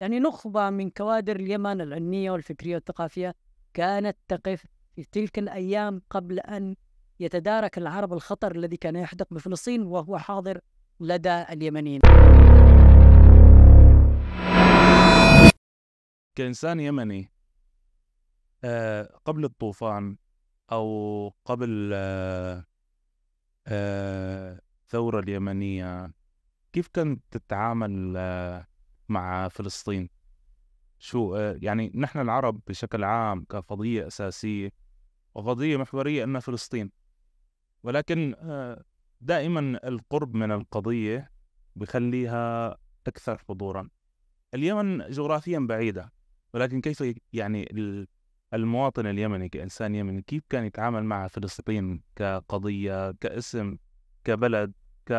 يعني نخبة من كوادر اليمن العلمية والفكرية والثقافية كانت تقف في تلك الأيام قبل أن يتدارك العرب الخطر الذي كان يحدق بفلسطين وهو حاضر لدى اليمنيين كإنسان يمني آه قبل الطوفان أو قبل آه آه الثورة اليمنية كيف كنت تتعامل آه مع فلسطين شو آه، يعني نحن العرب بشكل عام كقضية أساسية وقضية محورية أنها فلسطين ولكن آه، دائما القرب من القضية بخليها أكثر حضورا اليمن جغرافيا بعيدة ولكن كيف يعني المواطن اليمني كإنسان يمني كيف كان يتعامل مع فلسطين كقضية كاسم كبلد ك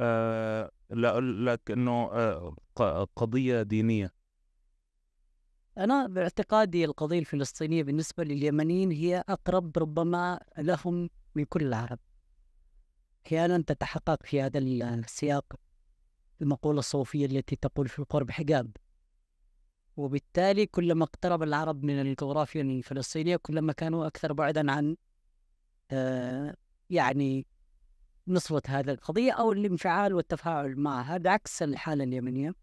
آه، لأقول لك أنه آه، قضية دينية أنا باعتقادي القضية الفلسطينية بالنسبة لليمنيين هي أقرب ربما لهم من كل العرب أحيانا تتحقق في هذا السياق المقولة الصوفية التي تقول في القرب حجاب وبالتالي كلما اقترب العرب من الجغرافيا الفلسطينية كلما كانوا أكثر بعدا عن آه، يعني نصرت هذه القضية أو الانفعال والتفاعل معها بعكس الحالة اليمنية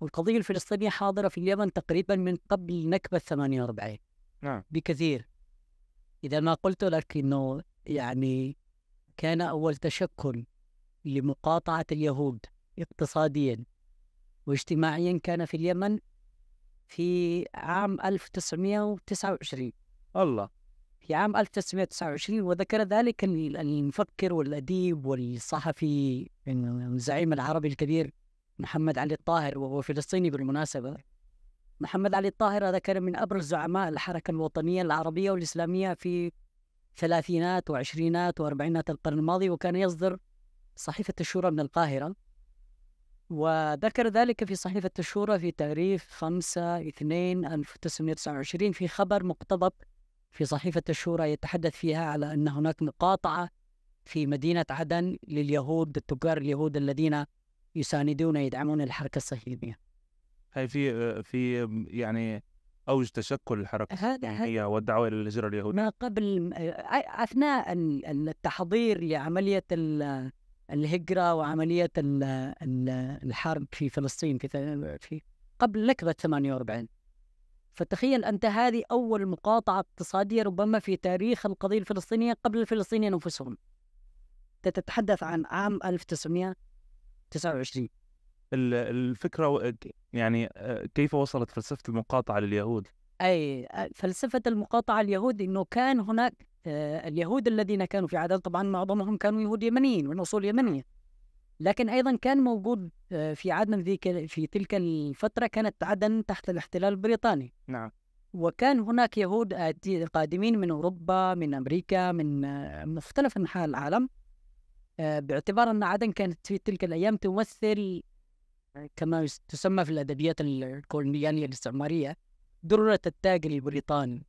والقضية الفلسطينية حاضرة في اليمن تقريبا من قبل نكبة 48 نعم بكثير إذا ما قلت لك أنه يعني كان أول تشكل لمقاطعة اليهود اقتصاديا واجتماعيا كان في اليمن في عام 1929 الله في عام 1929 وذكر ذلك المفكر والأديب والصحفي الزعيم العربي الكبير محمد علي الطاهر وهو فلسطيني بالمناسبة محمد علي الطاهر هذا كان من أبرز زعماء الحركة الوطنية العربية والإسلامية في ثلاثينات وعشرينات وأربعينات القرن الماضي وكان يصدر صحيفة الشورى من القاهرة وذكر ذلك في صحيفة الشورى في تاريخ 5 2 1929 في خبر مقتضب في صحيفة الشورى يتحدث فيها على أن هناك مقاطعة في مدينة عدن لليهود التجار اليهود الذين يساندون يدعمون الحركة الصهيونية هي في في يعني أوج تشكل الحركة الصهيونية والدعوة إلى الهجرة اليهودية ما قبل أثناء التحضير لعملية الهجرة وعملية الحرب في فلسطين في قبل نكبة 48 فتخيل أنت هذه أول مقاطعة اقتصادية ربما في تاريخ القضية الفلسطينية قبل الفلسطينيين أنفسهم تتحدث عن عام 1929 الفكرة يعني آه، كيف وصلت فلسفة المقاطعة لليهود؟ أي آه، فلسفة المقاطعة اليهود أنه كان هناك آه، اليهود الذين كانوا في عدد طبعا معظمهم كانوا يهود يمنيين من أصول يمنية لكن أيضا كان موجود في عدن ذيك في تلك الفترة كانت عدن تحت الاحتلال البريطاني نعم وكان هناك يهود قادمين من أوروبا من أمريكا من مختلف أنحاء العالم آه، باعتبار أن عدن كانت في تلك الأيام تمثل كما تسمى في الأدبيات الكولونيالية الاستعمارية درة التاج البريطاني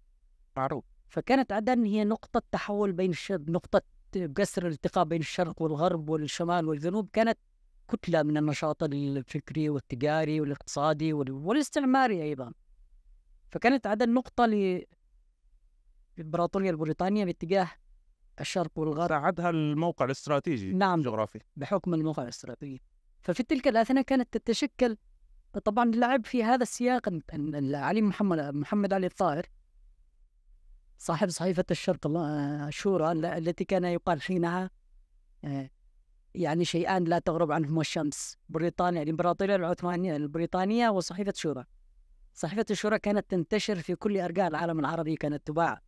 معروف فكانت عدن هي نقطة تحول بين الشرق نقطة بقصر الالتقاء بين الشرق والغرب والشمال والجنوب كانت كتلة من النشاط الفكري والتجاري والاقتصادي والاستعماري أيضا فكانت عدن نقطة للإمبراطورية البريطانية باتجاه الشرق والغرب ساعدها الموقع الاستراتيجي نعم جغرافي بحكم الموقع الاستراتيجي ففي تلك الأثناء كانت تتشكل طبعا اللعب في هذا السياق أن علي محمد محمد علي الطاهر صاحب صحيفة الشرق الشورى التي كان يقال حينها آه، يعني شيئان لا تغرب عنهما الشمس بريطانيا الإمبراطورية العثمانية البريطانية وصحيفة شورى صحيفة الشورى كانت تنتشر في كل أرجاء العالم العربي كانت تباع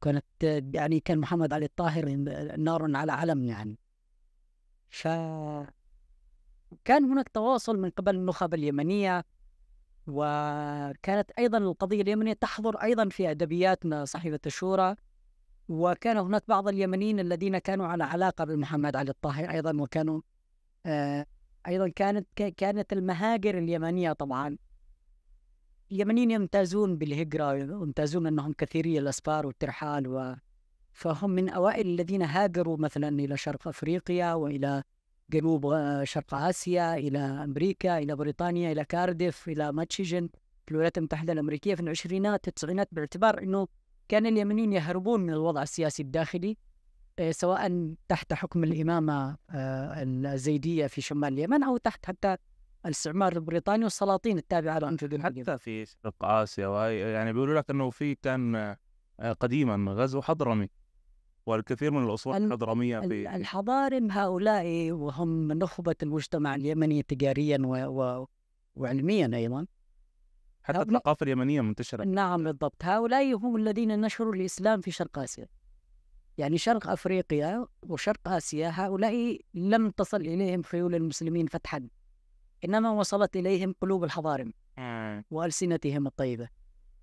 كانت يعني كان محمد علي الطاهر نار على علم يعني ف كان هناك تواصل من قبل النخب اليمنية وكانت أيضا القضية اليمنية تحضر أيضا في أدبياتنا صحيفة الشورى وكان هناك بعض اليمنيين الذين كانوا على علاقة بمحمد علي الطاهر أيضا وكانوا آه، أيضا كانت كانت المهاجر اليمنية طبعا اليمنيين يمتازون بالهجرة يمتازون أنهم كثيري الأسفار والترحال و فهم من أوائل الذين هاجروا مثلا إلى شرق أفريقيا وإلى جنوب شرق آسيا إلى أمريكا إلى بريطانيا إلى كارديف إلى ماتشيجن في الولايات المتحدة الأمريكية في العشرينات التسعينات باعتبار أنه كان اليمنيين يهربون من الوضع السياسي الداخلي آه، سواء تحت حكم الإمامة آه، الزيدية في شمال اليمن أو تحت حتى الاستعمار البريطاني والسلاطين التابعة له حتى في شرق آسيا وهي يعني بيقولوا لك أنه في كان آه، قديما غزو حضرمي والكثير من الاصول الحضرمية في الحضارم هؤلاء وهم نخبة المجتمع اليمني تجاريا و... و... وعلميا أيضا حتى هؤلاء... الثقافة اليمنية منتشرة نعم بالضبط هؤلاء هم الذين نشروا الإسلام في شرق آسيا يعني شرق أفريقيا وشرق آسيا هؤلاء لم تصل إليهم خيول المسلمين فتحا إنما وصلت إليهم قلوب الحضارم وألسنتهم الطيبة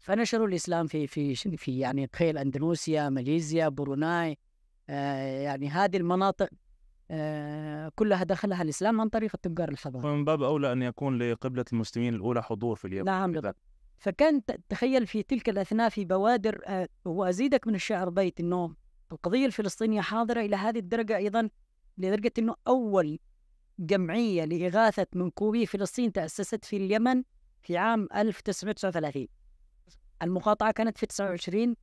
فنشروا الاسلام في في في يعني قيل اندونيسيا، ماليزيا، بروناي آه يعني هذه المناطق آه كلها دخلها الاسلام عن طريق التجار الحضاره. ومن باب اولى ان يكون لقبله المسلمين الاولى حضور في اليمن. نعم بالضبط. فكان تخيل في تلك الاثناء في بوادر آه وازيدك من الشعر بيت انه القضيه الفلسطينيه حاضره الى هذه الدرجه ايضا لدرجه انه اول جمعيه لاغاثه منكوبي فلسطين تاسست في اليمن في عام 1939 المقاطعة كانت في 29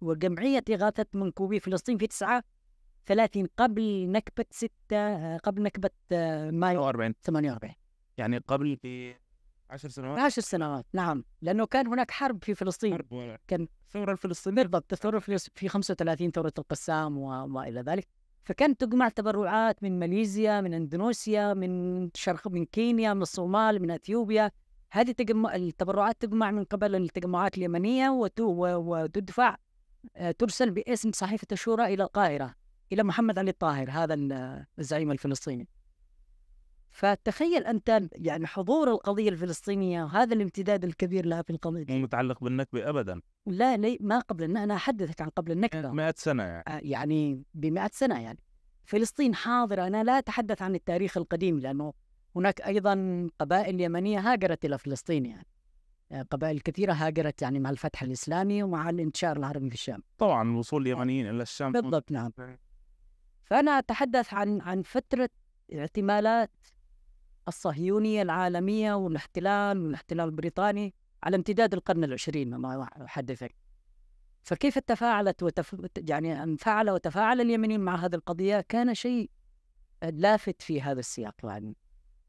وجمعية إغاثة منكوبي فلسطين في 39 قبل نكبة 6 قبل نكبة آه، مايو 48 48 يعني قبل ب 10 سنوات 10 سنوات نعم لأنه كان هناك حرب في فلسطين حرب كان الثورة الفلسطينية بالضبط الثورة الفلسطينية في 35 ثورة القسام وما إلى ذلك فكانت تجمع تبرعات من ماليزيا من اندونيسيا من شرق من كينيا من الصومال من اثيوبيا هذه تجمع التبرعات تجمع من قبل التجمعات اليمنية وتدفع آه، ترسل باسم صحيفة الشورى إلى القاهرة إلى محمد علي الطاهر هذا الزعيم الفلسطيني فتخيل أنت يعني حضور القضية الفلسطينية وهذا الامتداد الكبير لها في القضية مو متعلق بالنكبة أبدا لا لي ما قبل أنا أحدثك عن قبل النكبة مئة سنة يعني آه، يعني بمئة سنة يعني فلسطين حاضرة أنا لا أتحدث عن التاريخ القديم لأنه هناك أيضا قبائل يمنية هاجرت إلى فلسطين يعني آه، قبائل كثيرة هاجرت يعني مع الفتح الإسلامي ومع الانتشار العربي في الشام طبعا وصول اليمنيين آه، إلى الشام بالضبط نعم فأنا أتحدث عن عن فترة اعتمالات الصهيونية العالمية والاحتلال والاحتلال البريطاني على امتداد القرن العشرين ما أحدثك فكيف تفاعلت وتف... يعني انفعل وتفاعل اليمنيين مع هذه القضية كان شيء آه، لافت في هذا السياق يعني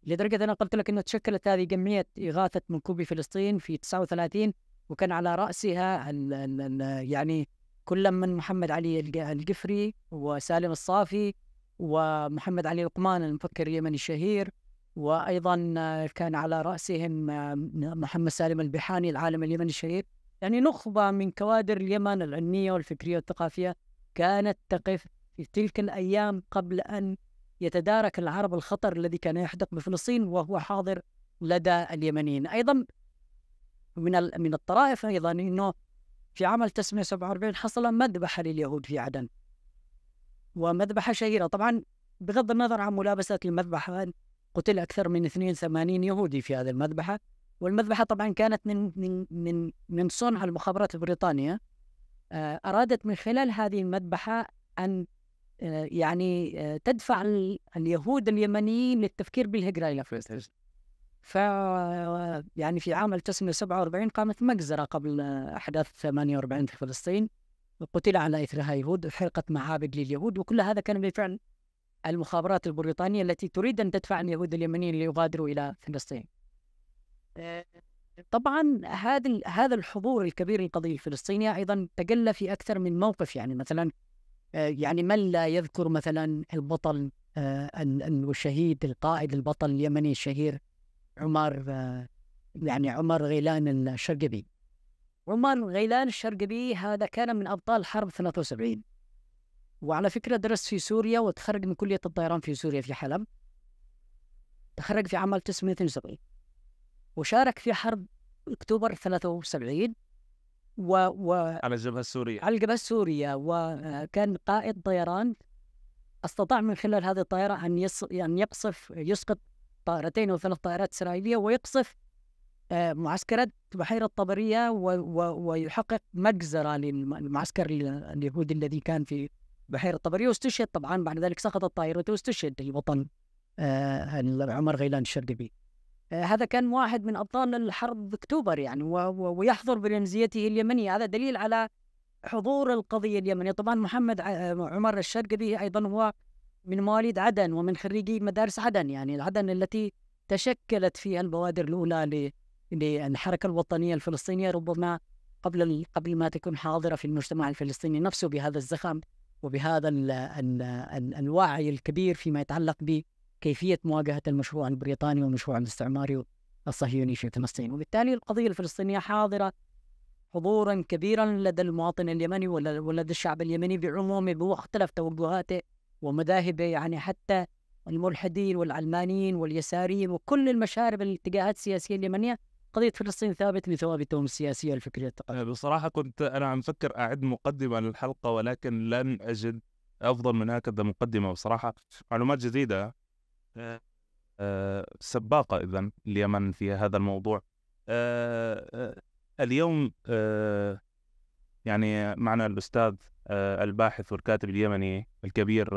لدرجه انا قلت لك انه تشكلت هذه جمعيه اغاثه منكوبي فلسطين في 39 وكان على راسها ال ال ال يعني كل من محمد علي القفري وسالم الصافي ومحمد علي لقمان المفكر اليمني الشهير وايضا كان على راسهم محمد سالم البحاني العالم اليمني الشهير يعني نخبه من كوادر اليمن العلميه والفكريه والثقافيه كانت تقف في تلك الايام قبل ان يتدارك العرب الخطر الذي كان يحدق بفلسطين وهو حاضر لدى اليمنيين أيضا من من الطرائف أيضا أنه في عام 1947 حصل مذبحة لليهود في عدن ومذبحة شهيرة طبعا بغض النظر عن ملابسة المذبحة قتل أكثر من 82 يهودي في هذه المذبحة والمذبحة طبعا كانت من من من من صنع المخابرات البريطانية آه، أرادت من خلال هذه المذبحة أن آه، يعني آه، تدفع اليهود اليمنيين للتفكير بالهجرة إلى فلسطين. ف يعني في عام 1947 قامت مجزرة قبل أحداث 48 في فلسطين قتل على إثرها يهود حرقت معابد لليهود وكل هذا كان بفعل المخابرات البريطانية التي تريد أن تدفع اليهود اليمنيين ليغادروا إلى فلسطين طبعا هذا هذا الحضور الكبير للقضيه الفلسطينيه ايضا تجلى في اكثر من موقف يعني مثلا آه، يعني من لا يذكر مثلا البطل آه، والشهيد القائد البطل اليمني الشهير عمر آه، يعني عمر غيلان الشرقبي عمر غيلان الشرقبي هذا كان من أبطال حرب 73 وعلى فكرة درس في سوريا وتخرج من كلية الطيران في سوريا في حلب تخرج في عام 1972 وشارك في حرب أكتوبر 73 و, و على الجبهة السورية على الجبهة السورية وكان آه، قائد طيران استطاع من خلال هذه الطائرة أن يص... أن يقصف يسقط طائرتين أو ثلاث طائرات إسرائيلية ويقصف آه، معسكرات بحيرة طبرية و... و... ويحقق مجزرة للمعسكر اليهودي الذي كان في بحيرة طبرية واستشهد طبعا بعد ذلك سقطت طائرته واستشهد الوطن آه، عمر غيلان الشردبي آه، هذا كان واحد من ابطال الحرب اكتوبر يعني ويحضر برمزيته اليمنيه هذا دليل على حضور القضيه اليمنيه طبعا محمد آه، عمر الشرقبي ايضا هو من مواليد عدن ومن خريجي مدارس عدن يعني عدن التي تشكلت فيها البوادر الاولى للحركه الوطنيه الفلسطينيه ربما قبل قبل ما تكون حاضره في المجتمع الفلسطيني نفسه بهذا الزخم وبهذا ال ال ال الوعي الكبير فيما يتعلق ب كيفية مواجهة المشروع البريطاني والمشروع الاستعماري الصهيوني في فلسطين وبالتالي القضية الفلسطينية حاضرة حضورا كبيرا لدى المواطن اليمني ولدى الشعب اليمني بعمومه بمختلف توجهاته ومذاهبه يعني حتى الملحدين والعلمانيين واليساريين وكل المشارب الاتجاهات السياسية اليمنية قضية فلسطين ثابت لثوابتهم السياسية الفكرية الثقافية بصراحة كنت أنا عم فكر أعد مقدمة للحلقة ولكن لم أجد أفضل من هكذا مقدمة بصراحة معلومات جديدة آه، سباقة إذا اليمن في هذا الموضوع آه، آه، اليوم يعني معنا الأستاذ الباحث والكاتب اليمني الكبير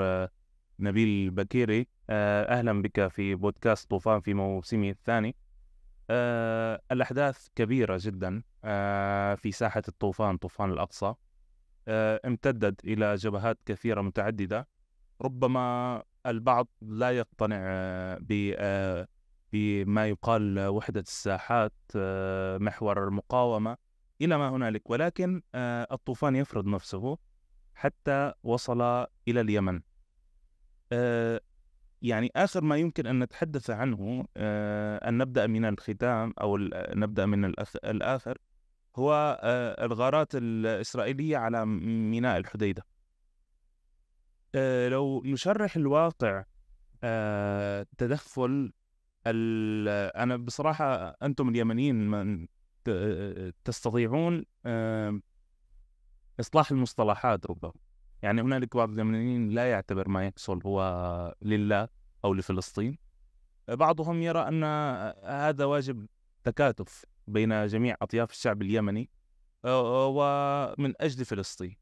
نبيل بكيري أهلا بك في بودكاست طوفان في موسمه الثاني الأحداث كبيرة جدا في ساحة الطوفان طوفان الأقصى امتدت إلى جبهات كثيرة متعددة ربما البعض لا يقتنع آه، ب آه، بما يقال وحدة الساحات آه، محور المقاومة إلى ما هنالك ولكن الطوفان يفرض نفسه حتى وصل إلى اليمن يعني آخر ما يمكن أن نتحدث عنه أن نبدأ من الختام أو نبدأ من الآخر هو الغارات الإسرائيلية على ميناء الحديدة آه، لو نشرح الواقع آه، تدخل انا بصراحه انتم اليمنيين تستطيعون اصلاح المصطلحات ربما يعني هنالك بعض اليمنيين لا يعتبر ما يحصل هو لله او لفلسطين بعضهم يرى ان هذا واجب تكاتف بين جميع اطياف الشعب اليمني آه، ومن اجل فلسطين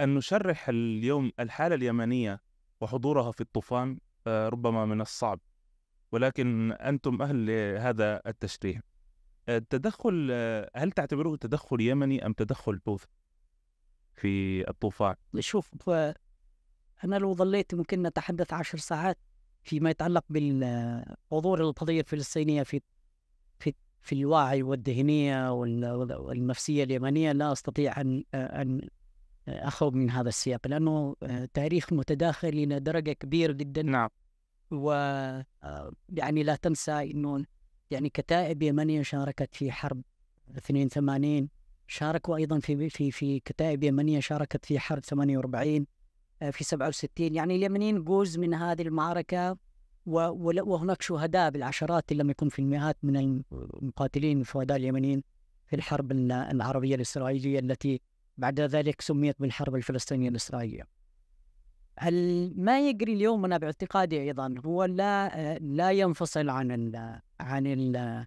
أن نشرح اليوم الحالة اليمنية وحضورها في الطوفان آه، ربما من الصعب ولكن أنتم أهل هذا التشريح آه، التدخل آه، هل تعتبره تدخل يمني أم تدخل حوثي في الطوفان؟ شوف أنا لو ظليت ممكن نتحدث عشر ساعات فيما يتعلق بالحضور القضية الفلسطينية في في في الوعي والذهنية والنفسية اليمنية لا أستطيع أن أن اخرج من هذا السياق لانه آه، تاريخ متداخل الى درجه كبيره جدا نعم و آه، يعني لا تنسى انه يعني كتائب يمنيه شاركت في حرب 82 شاركوا ايضا في في في كتائب يمنيه شاركت في حرب 48 آه، في 67 يعني اليمنيين جزء من هذه المعركه وهناك شهداء بالعشرات ان لم يكن في المئات من المقاتلين الشهداء اليمنيين في الحرب العربيه الاسرائيليه التي بعد ذلك سميت بالحرب الفلسطينية الإسرائيلية هل ما يجري اليوم أنا باعتقادي أيضا هو لا لا ينفصل عن ال عن ال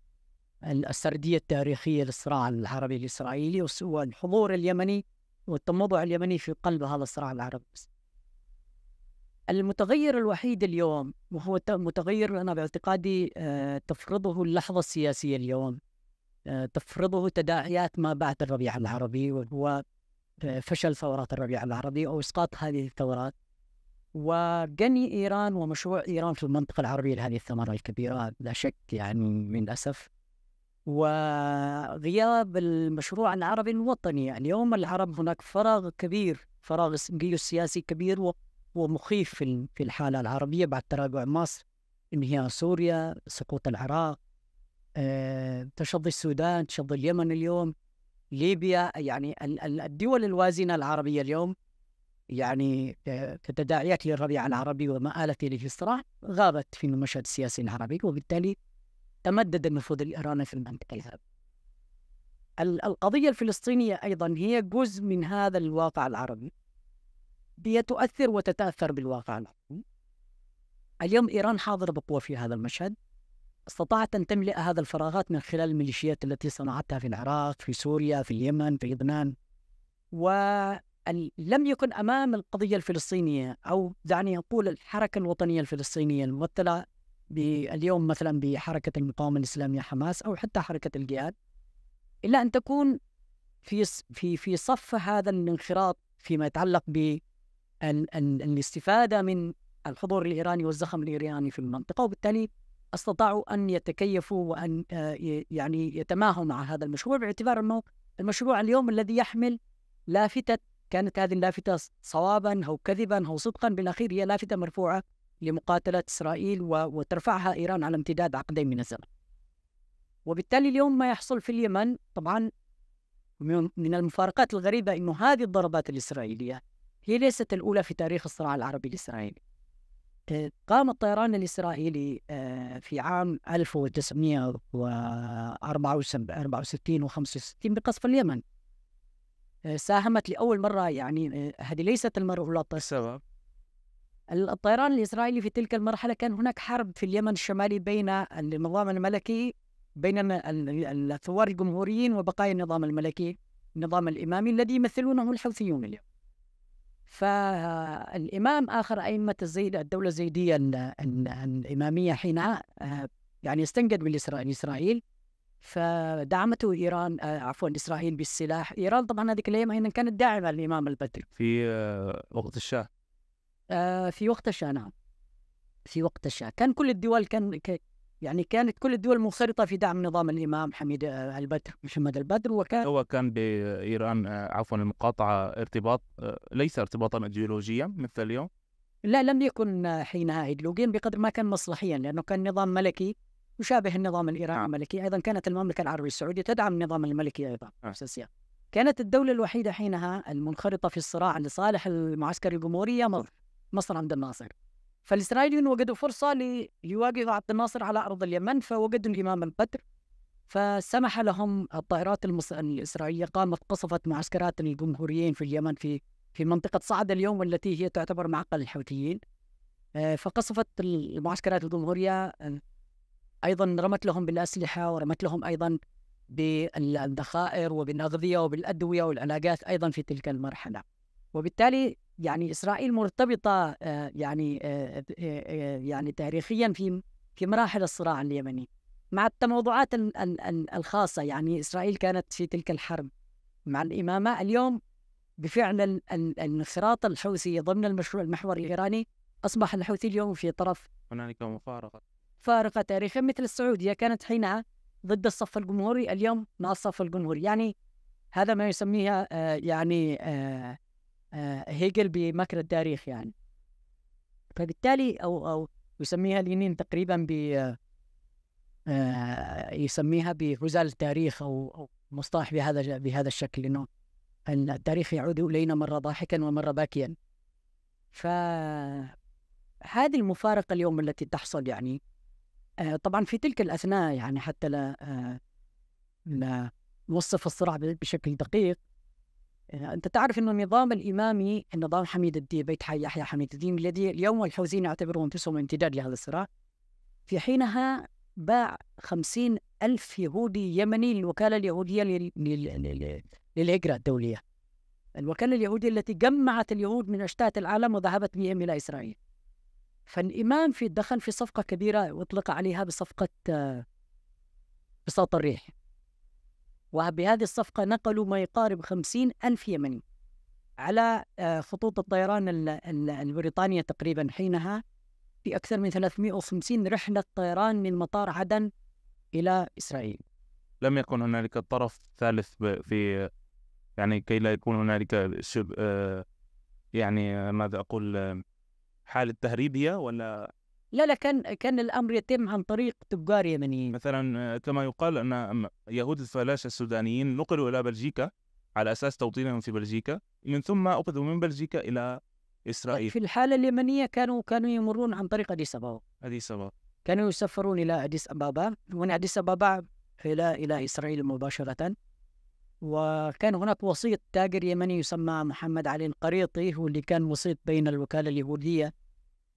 السردية التاريخية للصراع العربي الإسرائيلي والحضور اليمني والتموضع اليمني في قلب هذا الصراع العربي المتغير الوحيد اليوم وهو متغير أنا باعتقادي آه، تفرضه اللحظة السياسية اليوم آه، تفرضه تداعيات ما بعد الربيع العربي وهو فشل ثورات الربيع العربي أو إسقاط هذه الثورات وجني إيران ومشروع إيران في المنطقة العربية لهذه الثمرة الكبيرة لا شك يعني من الأسف وغياب المشروع العربي الوطني يعني اليوم العرب هناك فراغ كبير فراغ سياسي كبير ومخيف في الحالة العربية بعد تراجع مصر انهيار سوريا سقوط العراق آه، تشظي السودان تشظي اليمن اليوم ليبيا يعني الدول الوازنة العربية اليوم يعني كتداعيات للربيع العربي وما اليه للصراع غابت في المشهد السياسي العربي وبالتالي تمدد النفوذ الإيراني في المنطقة القضية الفلسطينية أيضا هي جزء من هذا الواقع العربي هي تؤثر وتتأثر بالواقع العربي اليوم إيران حاضرة بقوة في هذا المشهد استطاعت أن تملئ هذا الفراغات من خلال الميليشيات التي صنعتها في العراق في سوريا في اليمن في لبنان ولم يكن أمام القضية الفلسطينية أو دعني أقول الحركة الوطنية الفلسطينية الممثلة اليوم مثلا بحركة المقاومة الإسلامية حماس أو حتى حركة الجهاد إلا أن تكون في في في صف هذا الانخراط فيما يتعلق ب الاستفادة من الحضور الإيراني والزخم الإيراني في المنطقة وبالتالي استطاعوا ان يتكيفوا وان آه، يعني يتماهوا مع هذا المشروع باعتبار انه المشروع اليوم الذي يحمل لافته كانت هذه اللافتة صوابا أو كذبا أو صدقا بالأخير هي لافتة مرفوعة لمقاتلة إسرائيل وترفعها إيران على امتداد عقدين من الزمن وبالتالي اليوم ما يحصل في اليمن طبعا من المفارقات الغريبة أنه هذه الضربات الإسرائيلية هي ليست الأولى في تاريخ الصراع العربي الإسرائيلي قام الطيران الإسرائيلي آه، في عام 1964 و 65 بقصف اليمن آه، ساهمت لأول مرة يعني آه، هذه ليست الاولى السبب الطيران الإسرائيلي في تلك المرحلة كان هناك حرب في اليمن الشمالي بين النظام الملكي بين الثوار الجمهوريين وبقايا النظام الملكي النظام الإمامي الذي يمثلونه الحوثيون اليوم فالإمام آخر أئمة الزيد الدولة الزيدية الإمامية حينها آه، يعني استنجد من إسرائيل فدعمته ايران آه، عفوا اسرائيل بالسلاح، ايران طبعا هذيك الايام ايضا كانت داعمه للامام البدر في آه، وقت الشاه. في وقت الشاه نعم. في وقت الشاه، كان كل الدول كان يعني كانت كل الدول منخرطه في دعم نظام الامام حميد آه، البدر محمد البدر وكان هو كان بايران آه، عفوا المقاطعه ارتباط آه، ليس ارتباطا ايديولوجيا مثل اليوم لا لم يكن حينها ايديولوجيا بقدر ما كان مصلحيا لانه كان نظام ملكي يشابه النظام الايراني نعم. الملكي ايضا كانت المملكه العربيه السعوديه تدعم النظام الملكي ايضا نعم. اساسيا كانت الدوله الوحيده حينها المنخرطه في الصراع لصالح المعسكر الجمهوريه مصر مصر عبد الناصر فالإسرائيليون وجدوا فرصة ليواجهوا عبد الناصر على أرض اليمن فوجدوا الإمام البدر فسمح لهم الطائرات الإسرائيلية قامت قصفت معسكرات الجمهوريين في اليمن في في منطقة صعدة اليوم التي هي تعتبر معقل الحوثيين آه، فقصفت المعسكرات الجمهورية آه، أيضا رمت لهم بالأسلحة ورمت لهم أيضا بالذخائر وبالأغذية وبالأدوية والعلاجات أيضا في تلك المرحلة وبالتالي يعني اسرائيل مرتبطه آه، يعني آه، آه، يعني تاريخيا في في مراحل الصراع اليمني مع التموضعات الخاصه يعني اسرائيل كانت في تلك الحرب مع الامامه اليوم بفعل الانخراط الحوثي ضمن المشروع المحور الايراني اصبح الحوثي اليوم في طرف هنالك مفارقه فارقه تاريخيا مثل السعوديه كانت حينها ضد الصف الجمهوري اليوم مع الصف الجمهوري يعني هذا ما يسميها يعني آه، هيجل بمكر التاريخ يعني فبالتالي او او يسميها لينين تقريبا ب آه، يسميها بهزال التاريخ او مصطلح بهذا بهذا الشكل انه ان التاريخ يعود الينا مره ضاحكا ومره باكيا ف هذه المفارقه اليوم التي تحصل يعني آه، طبعا في تلك الاثناء يعني حتى لا لا نوصف الصراع بشكل دقيق آه، انت تعرف انه النظام الامامي النظام حميد الدين بيت حي يحيى حميد الدين الذي اليوم الحوزيين يعتبروا انفسهم امتداد لهذا الصراع في حينها باع خمسين ألف يهودي يمني للوكالة اليهودية للهجرة الدولية الوكالة اليهودية التي جمعت اليهود من أشتات العالم وذهبت بهم إلى إسرائيل فالإمام في دخل في صفقة كبيرة أطلق عليها بصفقة آه، بساط الريح وبهذه الصفقة نقلوا ما يقارب خمسين ألف يمني على آه، خطوط الطيران البريطانية تقريبا حينها في أكثر من 350 رحلة طيران من مطار عدن إلى إسرائيل لم يكن هنالك طرف ثالث في يعني كي لا يكون هنالك شب آه، يعني ماذا أقول آه، حالة تهريبية ولا لا لا كان كان الامر يتم عن طريق تجار يمنيين مثلا آه، كما يقال ان يهود الفلاشه السودانيين نقلوا الى بلجيكا على اساس توطينهم في بلجيكا من ثم اخذوا من بلجيكا الى اسرائيل في الحاله اليمنيه كانوا كانوا يمرون عن طريق اديس ابابا اديس ابابا كانوا يسفرون الى اديس ابابا ومن اديس ابابا الى الى اسرائيل مباشره وكان هناك وسيط تاجر يمني يسمى محمد علي القريطي هو اللي كان وسيط بين الوكاله اليهوديه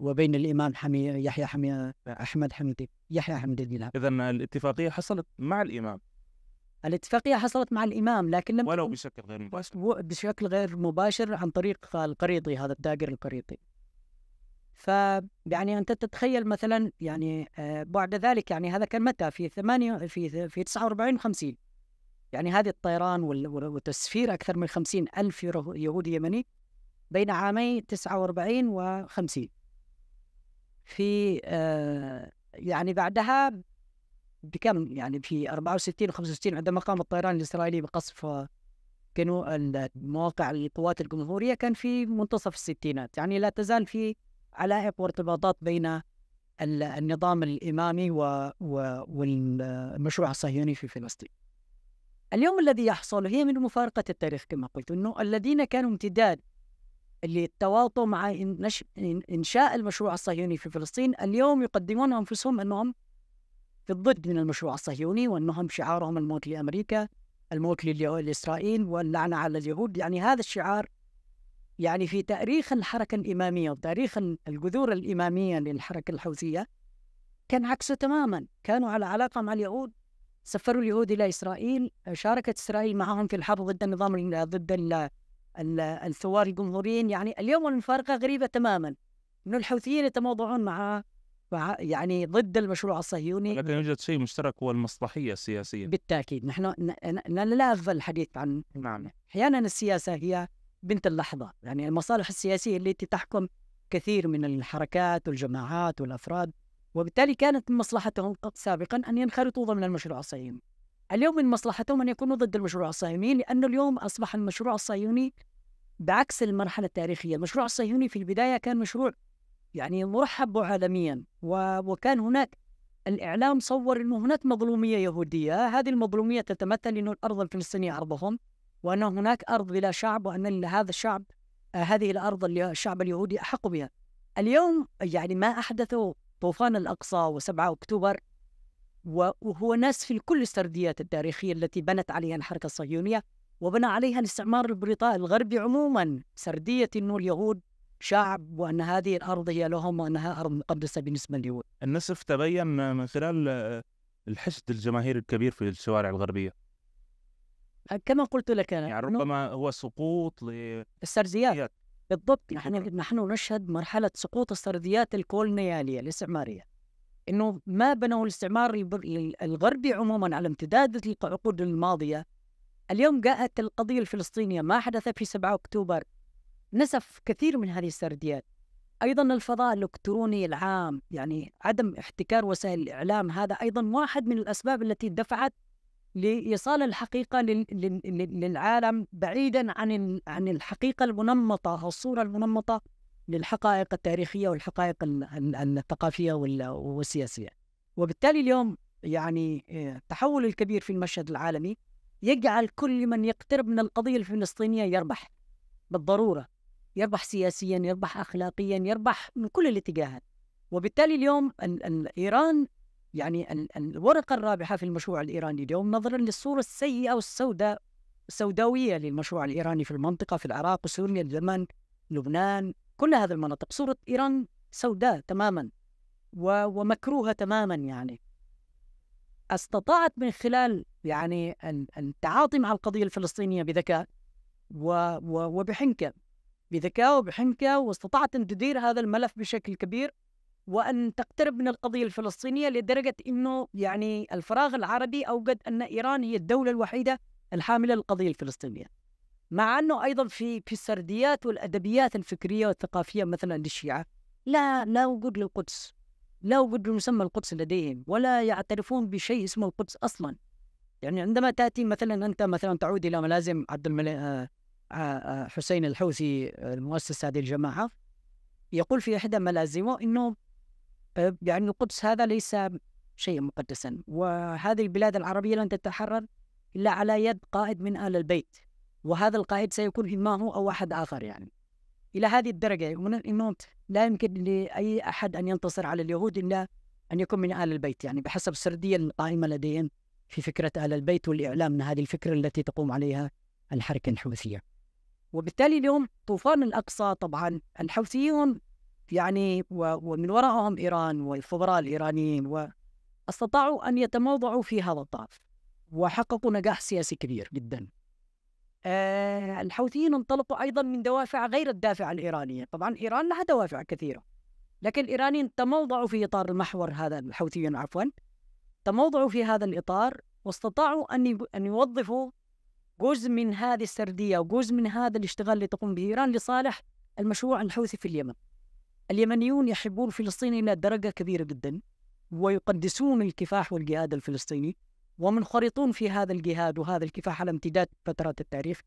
وبين الامام حمي يحيى حمي احمد حمدي يحيى حمدي الملهب اذا الاتفاقيه حصلت مع الامام الاتفاقيه حصلت مع الامام لكن لم ولو بشكل غير مباشر بشكل غير مباشر عن طريق القريطي هذا التاجر القريطي ف يعني انت تتخيل مثلا يعني آه، بعد ذلك يعني هذا كان متى في 8 في في 49 و50 يعني هذه الطيران وتسفير اكثر من 50 الف يهودي يمني بين عامي 49 و50 في آه، يعني بعدها بكم يعني في 64 و 65 عندما قام الطيران الاسرائيلي بقصف كانوا مواقع القوات الجمهوريه كان في منتصف الستينات يعني لا تزال في علائق وارتباطات بين النظام الامامي والمشروع الصهيوني في فلسطين. اليوم الذي يحصل هي من مفارقه التاريخ كما قلت انه الذين كانوا امتداد للتواطؤ مع نش... انشاء المشروع الصهيوني في فلسطين اليوم يقدمون انفسهم انهم في الضد من المشروع الصهيوني وانهم شعارهم الموت لامريكا الموت لاسرائيل واللعنه على اليهود يعني هذا الشعار يعني في تاريخ الحركه الاماميه وتاريخ الجذور الاماميه للحركه الحوثيه كان عكسه تماما كانوا على علاقه مع اليهود سفروا اليهود الى اسرائيل شاركت اسرائيل معهم في الحرب ضد النظام ضد الثوار الجمهوريين يعني اليوم المفارقة غريبة تماما أن الحوثيين يتموضعون مع يعني ضد المشروع الصهيوني لكن يوجد شيء مشترك هو المصلحية السياسية بالتأكيد نحن نلاذ الحديث عن نعم أحيانا السياسة هي بنت اللحظة يعني المصالح السياسية التي تحكم كثير من الحركات والجماعات والأفراد وبالتالي كانت مصلحتهم سابقا أن ينخرطوا ضمن المشروع الصهيوني اليوم من مصلحتهم أن يكونوا ضد المشروع الصهيوني لأنه اليوم أصبح المشروع الصهيوني بعكس المرحلة التاريخية المشروع الصهيوني في البداية كان مشروع يعني مرحب عالميا وكان هناك الإعلام صور أنه هناك مظلومية يهودية هذه المظلومية تتمثل أنه الأرض الفلسطينية أرضهم وأن هناك أرض بلا شعب وأن هذا الشعب آه، هذه الأرض الشعب اليهودي أحق بها اليوم يعني ما أحدثه طوفان الأقصى و7 أكتوبر وهو ناس في كل السرديات التاريخية التي بنت عليها الحركة الصهيونية وبنى عليها الاستعمار البريطاني الغربي عموما سردية أنه اليهود شعب وأن هذه الأرض هي لهم وأنها أرض مقدسة بالنسبة لليهود النصف تبين من خلال آه، الحشد الجماهيري الكبير في الشوارع الغربية آه، كما قلت لك أنا يعني ربما هو سقوط ل... السرديات بالضبط نحن نعم. نحن نشهد مرحلة سقوط السرديات الكولونيالية الاستعمارية انه ما بنوا الاستعمار الغربي عموما على امتداد العقود الماضيه اليوم جاءت القضيه الفلسطينيه ما حدث في 7 اكتوبر نسف كثير من هذه السرديات ايضا الفضاء الالكتروني العام يعني عدم احتكار وسائل الاعلام هذا ايضا واحد من الاسباب التي دفعت لايصال الحقيقه للعالم بعيدا عن عن الحقيقه المنمطه الصوره المنمطه للحقائق التاريخيه والحقائق الثقافيه والسياسيه. وبالتالي اليوم يعني آه، التحول الكبير في المشهد العالمي يجعل كل من يقترب من القضيه الفلسطينيه يربح بالضروره يربح سياسيا يربح اخلاقيا يربح من كل الاتجاهات وبالتالي اليوم ان, أن ايران يعني أن الورقه الرابحه في المشروع الايراني اليوم نظرا للصوره السيئه والسوداء السوداويه للمشروع الايراني في المنطقه في العراق وسوريا اليمن لبنان كل هذه المناطق صورة إيران سوداء تماما ومكروهة تماما يعني استطاعت من خلال يعني التعاطي مع القضية الفلسطينية بذكاء وبحنكة بذكاء وبحنكة واستطاعت أن تدير هذا الملف بشكل كبير وأن تقترب من القضية الفلسطينية لدرجة أنه يعني الفراغ العربي أوجد أن إيران هي الدولة الوحيدة الحاملة للقضية الفلسطينية مع أنه أيضا في في السرديات والأدبيات الفكرية والثقافية مثلا للشيعة لا لا وجود للقدس لا وجود لمسمى القدس لديهم ولا يعترفون بشيء اسمه القدس أصلا يعني عندما تأتي مثلا أنت مثلا تعود إلى ملازم عبد الملك آه، آه، آه، حسين الحوثي المؤسس هذه الجماعة يقول في إحدى ملازمه أنه يعني القدس هذا ليس شيئا مقدسا وهذه البلاد العربية لن تتحرر إلا على يد قائد من آل البيت وهذا القائد سيكون هو أو أحد آخر يعني إلى هذه الدرجة من أنه لا يمكن لأي أحد أن ينتصر على اليهود إلا أن يكون من آل البيت يعني بحسب السردية القائمة لديهم في فكرة آل البيت والإعلام من هذه الفكرة التي تقوم عليها الحركة الحوثية وبالتالي اليوم طوفان الأقصى طبعا الحوثيون يعني ومن وراءهم إيران والخبراء الإيرانيين واستطاعوا أن يتموضعوا في هذا الطرف وحققوا نجاح سياسي كبير جدا آه، الحوثيين انطلقوا أيضا من دوافع غير الدافع الإيرانية طبعا إيران لها دوافع كثيرة لكن الإيرانيين تموضعوا في إطار المحور هذا الحوثيين عفوا تموضعوا في هذا الإطار واستطاعوا أن أن يوظفوا جزء من هذه السردية وجزء من هذا الاشتغال اللي تقوم به إيران لصالح المشروع الحوثي في اليمن اليمنيون يحبون فلسطين إلى درجة كبيرة جدا ويقدسون الكفاح والجهاد الفلسطيني ومنخرطون في هذا الجهاد وهذا الكفاح على امتداد فترات التاريخ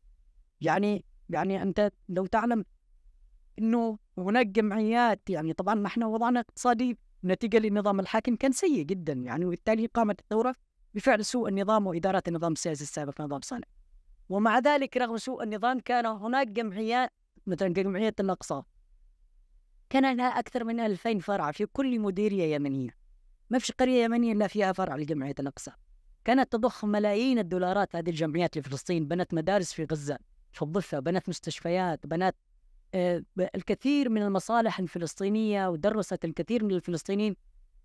يعني يعني انت لو تعلم انه هناك جمعيات يعني طبعا احنا وضعنا اقتصادي نتيجه للنظام الحاكم كان سيء جدا يعني وبالتالي قامت الثوره بفعل سوء النظام واداره النظام السياسي السابق نظام صالح ومع ذلك رغم سوء النظام كان هناك جمعيات مثلا جمعيه الاقصى كان لها اكثر من 2000 فرع في كل مديريه يمنيه ما فيش قريه يمنيه الا فيها فرع لجمعيه الاقصى كانت تضخ ملايين الدولارات هذه الجمعيات لفلسطين بنت مدارس في غزة في الضفة بنت مستشفيات بنت آه، الكثير من المصالح الفلسطينية ودرست الكثير من الفلسطينيين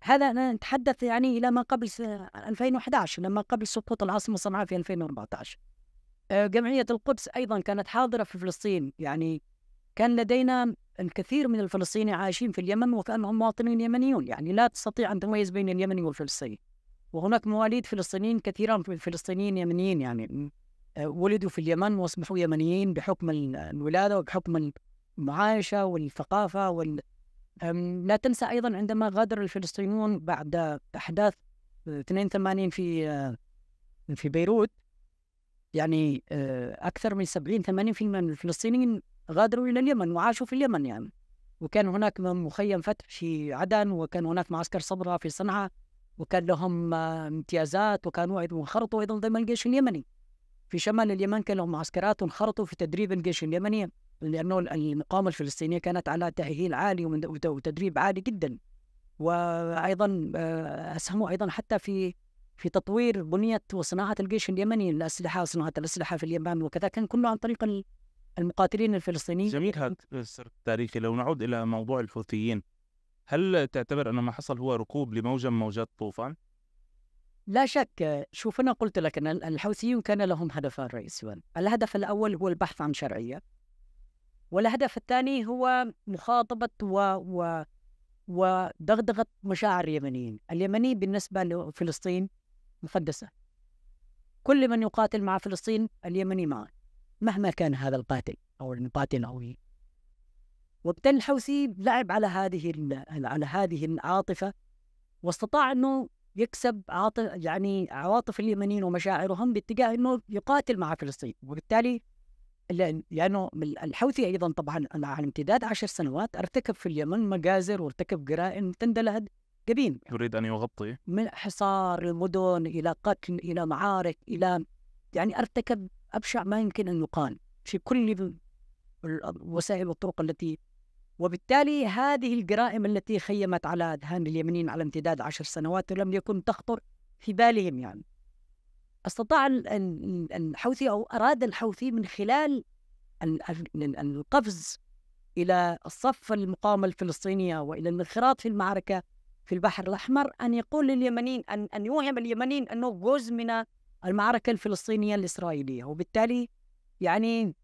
هذا نتحدث يعني إلى ما قبل 2011 لما قبل سقوط العاصمة صنعاء في 2014 آه، جمعية القدس أيضا كانت حاضرة في فلسطين يعني كان لدينا الكثير من الفلسطينيين عايشين في اليمن وكأنهم مواطنين يمنيون يعني لا تستطيع أن تميز بين اليمني والفلسطيني وهناك مواليد فلسطينيين كثيرا فلسطينيين يمنيين يعني آه، ولدوا في اليمن واصبحوا يمنيين بحكم الولادة وبحكم المعايشة والثقافة وال... لا تنسى أيضا عندما غادر الفلسطينيون بعد أحداث 82 في آه، في بيروت يعني آه، أكثر من 70 80% من الفلسطينيين غادروا إلى اليمن وعاشوا في اليمن يعني وكان هناك مخيم فتح في عدن وكان هناك معسكر صبرة في صنعاء وكان لهم آه، امتيازات وكانوا ايضا انخرطوا ايضا ضمن الجيش اليمني في شمال اليمن كان لهم معسكرات وانخرطوا في تدريب الجيش اليمني لانه المقاومه الفلسطينيه كانت على تاهيل عالي وتدريب عالي جدا وايضا آه، اسهموا ايضا حتى في في تطوير بنيه وصناعه الجيش اليمني الاسلحه وصناعه الاسلحه في اليمن وكذا كان كله عن طريق المقاتلين الفلسطينيين جميل هذا السرد التاريخي لو نعود الى موضوع الحوثيين هل تعتبر أن ما حصل هو ركوب لموجة من موجات الطوفان؟ لا شك شوف أنا قلت لك أن الحوثيون كان لهم هدفان رئيسيان الهدف الأول هو البحث عن شرعية والهدف الثاني هو مخاطبة و... و... ودغدغة مشاعر اليمنيين اليمني بالنسبة لفلسطين مقدسة كل من يقاتل مع فلسطين اليمني معه مهما كان هذا القاتل أو المقاتل أو وبالتالي الحوثي لعب على هذه على هذه العاطفه واستطاع انه يكسب عاطف يعني عواطف اليمنيين ومشاعرهم باتجاه انه يقاتل مع فلسطين وبالتالي لانه يعني الحوثي ايضا طبعا على امتداد عشر سنوات ارتكب في اليمن مجازر وارتكب جرائم تندلهد جبين يريد ان يغطي من حصار المدن الى قتل الى معارك الى يعني ارتكب ابشع ما يمكن ان يقال في كل وسائل والطرق التي وبالتالي هذه الجرائم التي خيمت على أذهان اليمنيين على امتداد عشر سنوات ولم يكن تخطر في بالهم يعني استطاع الحوثي أو أراد الحوثي من خلال القفز إلى الصف المقاومة الفلسطينية وإلى الانخراط في المعركة في البحر الأحمر أن يقول لليمنيين أن, أن يوهم اليمنيين أنه جزء من المعركة الفلسطينية الإسرائيلية وبالتالي يعني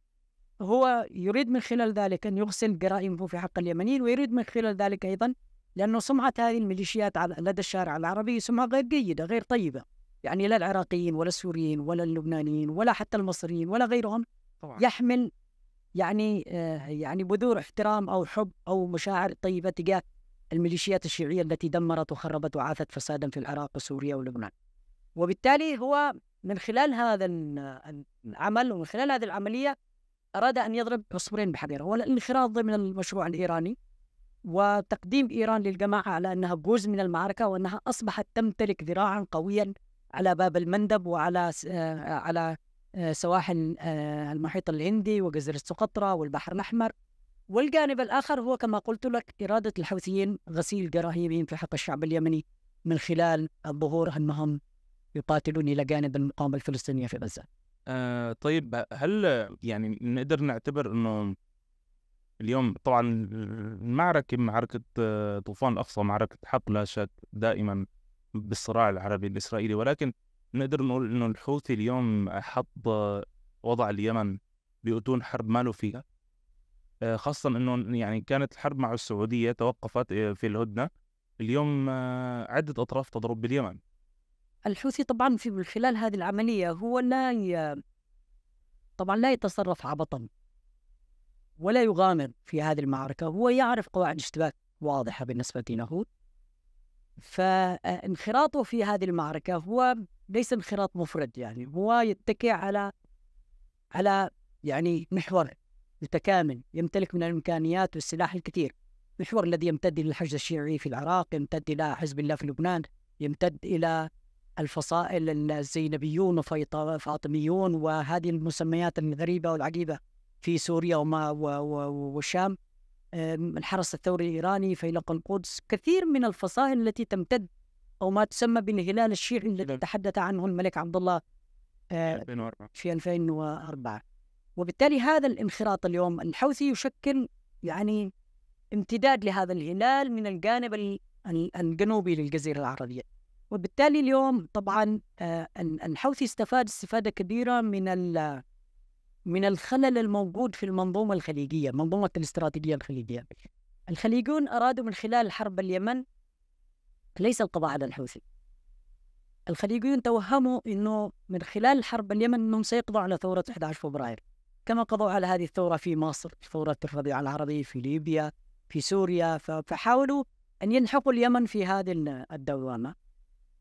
هو يريد من خلال ذلك أن يغسل جرائمه في حق اليمنيين ويريد من خلال ذلك أيضا لأنه سمعة هذه الميليشيات لدى الشارع العربي سمعة غير جيدة غير طيبة يعني لا العراقيين ولا السوريين ولا اللبنانيين ولا حتى المصريين ولا غيرهم طبعا. يحمل يعني آه، يعني بذور احترام او حب او مشاعر طيبه تجاه الميليشيات الشيعية التي دمرت وخربت وعاثت فسادا في العراق وسوريا ولبنان. وبالتالي هو من خلال هذا العمل ومن خلال هذه العمليه أراد أن يضرب عصفورين بحجر هو الانخراط ضمن المشروع الإيراني وتقديم إيران للجماعة على أنها جزء من المعركة وأنها أصبحت تمتلك ذراعا قويا على باب المندب وعلى آه، على آه، سواحل آه، المحيط الهندي وجزيرة سقطرى والبحر الأحمر والجانب الآخر هو كما قلت لك إرادة الحوثيين غسيل جراهيمهم في حق الشعب اليمني من خلال الظهور أنهم يقاتلون إلى جانب المقاومة الفلسطينية في غزة آه طيب هل يعني نقدر نعتبر انه اليوم طبعا المعركة معركة آه، طوفان الأقصى معركة حق لا شك دائما بالصراع العربي الإسرائيلي ولكن نقدر نقول إنه الحوثي اليوم حط وضع اليمن بأتون حرب ماله فيها آه، خاصة إنه يعني كانت الحرب مع السعودية توقفت آه، في الهدنة اليوم عدة أطراف تضرب باليمن الحوثي طبعا في من خلال هذه العملية هو لا ي... طبعا لا يتصرف عبطا ولا يغامر في هذه المعركة هو يعرف قواعد اشتباك واضحة بالنسبة له فانخراطه في هذه المعركة هو ليس انخراط مفرد يعني هو يتكئ على على يعني محور متكامل يمتلك من الإمكانيات والسلاح الكثير محور الذي يمتد إلى الحشد الشيعي في العراق يمتد إلى حزب الله في لبنان يمتد إلى الفصائل الزينبيون وفاطميون وهذه المسميات الغريبة والعجيبة في سوريا وما والشام الحرس الثوري الإيراني فيلق القدس كثير من الفصائل التي تمتد أو ما تسمى بالهلال الشيعي الذي تحدث عنه الملك عبد الله آه، في 2004 وبالتالي هذا الانخراط اليوم الحوثي يشكل يعني امتداد لهذا الهلال من الجانب الجنوبي للجزيرة العربية وبالتالي اليوم طبعا آه، الحوثي استفاد استفادة كبيرة من من الخلل الموجود في المنظومة الخليجية منظومة الاستراتيجية الخليجية الخليجيون أرادوا من خلال حرب اليمن ليس القضاء على الحوثي الخليجيون توهموا أنه من خلال حرب اليمن أنهم سيقضوا على ثورة 11 فبراير كما قضوا على هذه الثورة في مصر ثورة الربيع العربي في ليبيا في سوريا فحاولوا أن ينحقوا اليمن في هذه الدوامة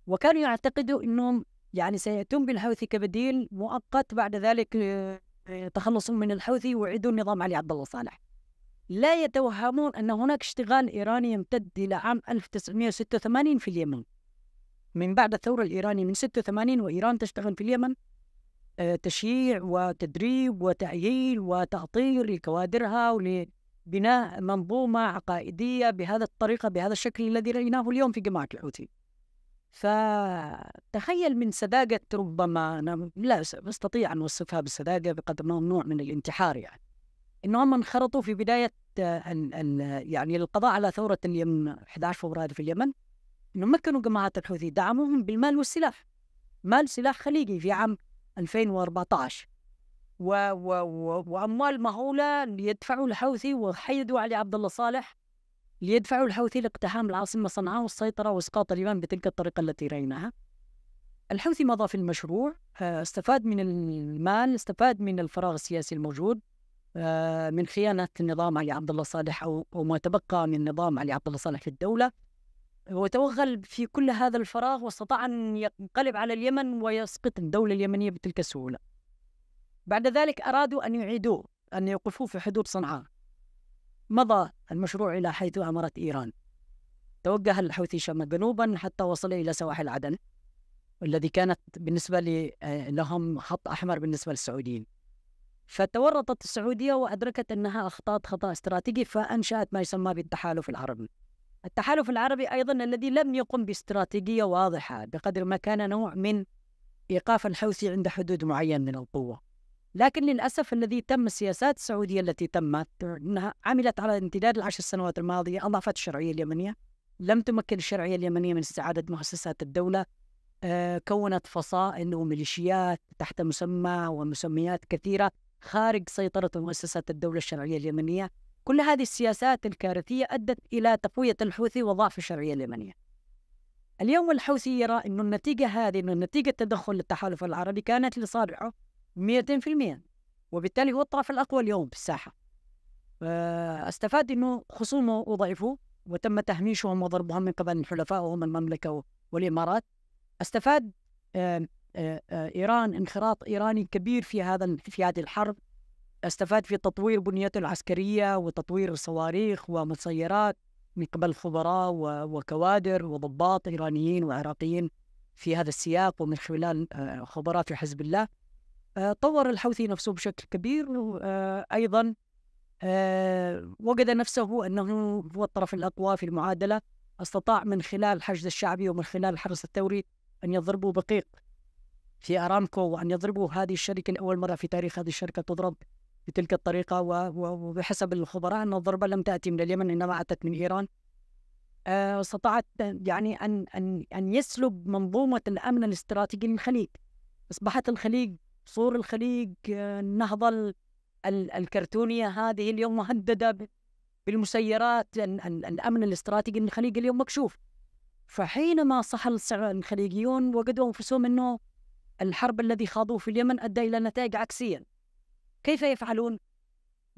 وكانوا يعتقدوا أنهم يعني سيأتون بالحوثي كبديل مؤقت بعد ذلك آه، تخلصوا من الحوثي ويعيدون النظام علي عبد الله صالح لا يتوهمون أن هناك اشتغال إيراني يمتد إلى عام 1986 في اليمن من بعد الثورة الإيرانية من 86 وإيران تشتغل في اليمن آه، تشييع وتدريب وتعيين وتعطير لكوادرها ولبناء منظومة عقائدية بهذا الطريقة بهذا الشكل الذي رأيناه اليوم في جماعة الحوثي فتخيل من صداقة ربما أنا لا أستطيع أن أوصفها بالصداقة بقدر ما نوع من الانتحار يعني إنهم انخرطوا في بداية أن أن يعني القضاء على ثورة اليمن 11 فبراير في اليمن إنهم مكنوا جماعات الحوثي دعموهم بالمال والسلاح مال سلاح خليجي في عام 2014 و و و وأموال مهولة ليدفعوا الحوثي وحيدوا علي عبد الله صالح ليدفعوا الحوثي لاقتحام العاصمة صنعاء والسيطرة وإسقاط اليمن بتلك الطريقة التي رأيناها الحوثي مضى في المشروع آه، استفاد من المال استفاد من الفراغ السياسي الموجود آه، من خيانة النظام علي عبد الله صالح أو ما تبقى من نظام علي عبد الله صالح في الدولة وتوغل في كل هذا الفراغ واستطاع أن ينقلب على اليمن ويسقط الدولة اليمنية بتلك السهولة بعد ذلك أرادوا أن يعيدوه أن يوقفوه في حدود صنعاء مضى المشروع إلى حيث أمرت إيران توجه الحوثي شمال جنوبا حتى وصل إلى سواحل عدن والذي كانت بالنسبة آه، لهم خط أحمر بالنسبة للسعوديين فتورطت السعودية وأدركت أنها أخطأت خطأ استراتيجي فأنشأت ما يسمى بالتحالف العربي التحالف العربي أيضا الذي لم يقم باستراتيجية واضحة بقدر ما كان نوع من إيقاف الحوثي عند حدود معينة من القوة لكن للأسف الذي تم السياسات السعودية التي تمت أنها عملت على امتداد العشر سنوات الماضية أضافت الشرعية اليمنية لم تمكن الشرعية اليمنية من استعادة مؤسسات الدولة آه، كونت فصائل وميليشيات تحت مسمى ومسميات كثيرة خارج سيطرة مؤسسات الدولة الشرعية اليمنية كل هذه السياسات الكارثية أدت إلى تقوية الحوثي وضعف الشرعية اليمنية اليوم الحوثي يرى أن النتيجة هذه أن نتيجة تدخل التحالف العربي كانت لصالحه 200% وبالتالي هو الطرف الأقوى اليوم في الساحة آه، استفاد أنه خصومه وضعفه وتم تهميشهم وضربهم من قبل الحلفاء وهم المملكة والإمارات استفاد آه، آه، إيران انخراط إيراني كبير في هذا في هذه الحرب استفاد في تطوير بنيته العسكرية وتطوير صواريخ ومسيرات من قبل خبراء وكوادر وضباط إيرانيين وعراقيين في هذا السياق ومن خلال خبراء في حزب الله آه، طور الحوثي نفسه بشكل كبير آه، أيضا آه، وجد نفسه أنه هو الطرف الأقوى في المعادلة استطاع من خلال الحشد الشعبي ومن خلال الحرس الثوري أن يضربوا بقيق في أرامكو وأن يضربوا هذه الشركة لأول مرة في تاريخ هذه الشركة تضرب بتلك الطريقة وبحسب الخبراء أن الضربة لم تأتي من اليمن إنما أتت من إيران استطاعت يعني أن أن أن يسلب منظومة الأمن الاستراتيجي للخليج أصبحت الخليج صور الخليج آه، النهضة الكرتونية هذه اليوم مهددة بالمسيرات الأمن الاستراتيجي الخليج اليوم مكشوف فحينما صح الخليجيون وجدوا أنفسهم أنه الحرب الذي خاضوه في اليمن أدى إلى نتائج عكسية كيف يفعلون؟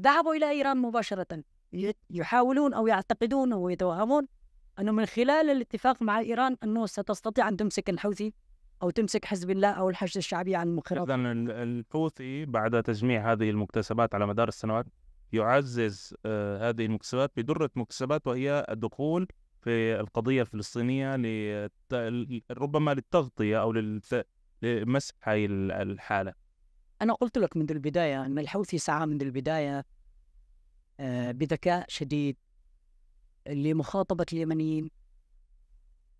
ذهبوا إلى إيران مباشرة يحاولون أو يعتقدون أو يتوهمون أنه من خلال الاتفاق مع إيران أنه ستستطيع أن تمسك الحوثي او تمسك حزب الله او الحشد الشعبي عن المقرب اذا الحوثي بعد تجميع هذه المكتسبات على مدار السنوات يعزز آه، هذه المكتسبات بدره مكتسبات وهي الدخول في القضيه الفلسطينيه ربما للتغطيه او للت... لمسح هاي الحاله انا قلت لك منذ البدايه ان الحوثي سعى منذ البدايه آه، بذكاء شديد لمخاطبه اليمنيين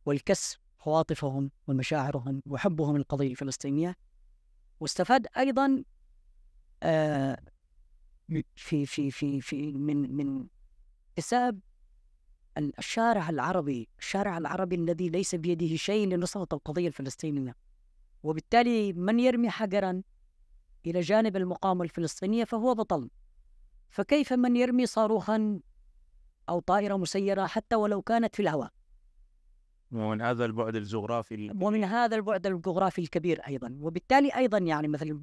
والكسب عواطفهم ومشاعرهم وحبهم للقضية الفلسطينية واستفاد أيضا آه، في في في في من من حساب الشارع العربي الشارع العربي الذي ليس بيده شيء لنصرة القضية الفلسطينية وبالتالي من يرمي حجرا إلى جانب المقاومة الفلسطينية فهو بطل فكيف من يرمي صاروخا أو طائرة مسيرة حتى ولو كانت في الهواء ومن هذا البعد الجغرافي ومن هذا البعد الجغرافي الكبير ايضا وبالتالي ايضا يعني مثلا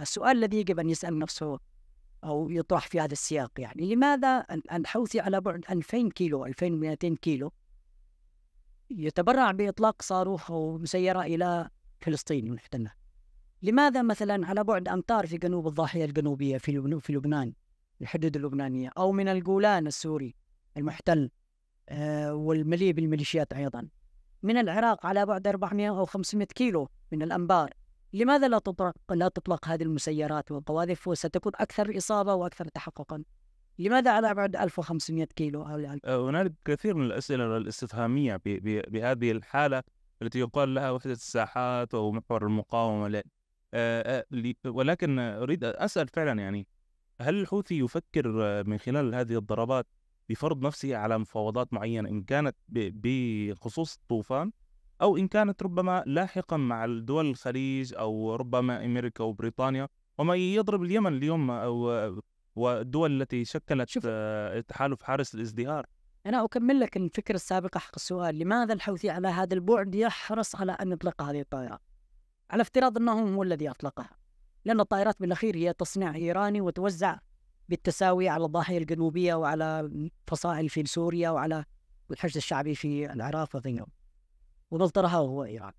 السؤال الذي يجب ان يسال نفسه او يطرح في هذا السياق يعني لماذا الحوثي على بعد 2000 كيلو 2200 كيلو يتبرع باطلاق صاروخ او مسيره الى فلسطين المحتله لماذا مثلا على بعد امتار في جنوب الضاحيه الجنوبيه في في لبنان الحدود اللبنانيه او من الجولان السوري المحتل آه، والمليء بالميليشيات أيضا من العراق على بعد 400 أو 500 كيلو من الأنبار لماذا لا تطلق لا تطلق هذه المسيرات والقواذف وستكون اكثر اصابه واكثر تحققا؟ لماذا على بعد 1500 كيلو او آه، هنالك كثير من الاسئله الاستفهاميه بهذه الحاله التي يقال لها وحده الساحات او محور المقاومه آه، ولكن اريد اسال فعلا يعني هل الحوثي يفكر من خلال هذه الضربات بفرض نفسي على مفاوضات معينه ان كانت بخصوص الطوفان او ان كانت ربما لاحقا مع الدول الخليج او ربما امريكا وبريطانيا وما يضرب اليمن اليوم او والدول التي شكلت شوف. آه، تحالف حارس الازدهار أنا أكمل لك الفكرة السابقة حق السؤال لماذا الحوثي على هذا البعد يحرص على أن يطلق هذه الطائرات على افتراض أنه هو الذي أطلقها لأن الطائرات بالأخير هي تصنيع إيراني وتوزع بالتساوي على الضاحيه الجنوبيه وعلى فصائل في سوريا وعلى الحشد الشعبي في العراق وغيره ومصدرها هو ايران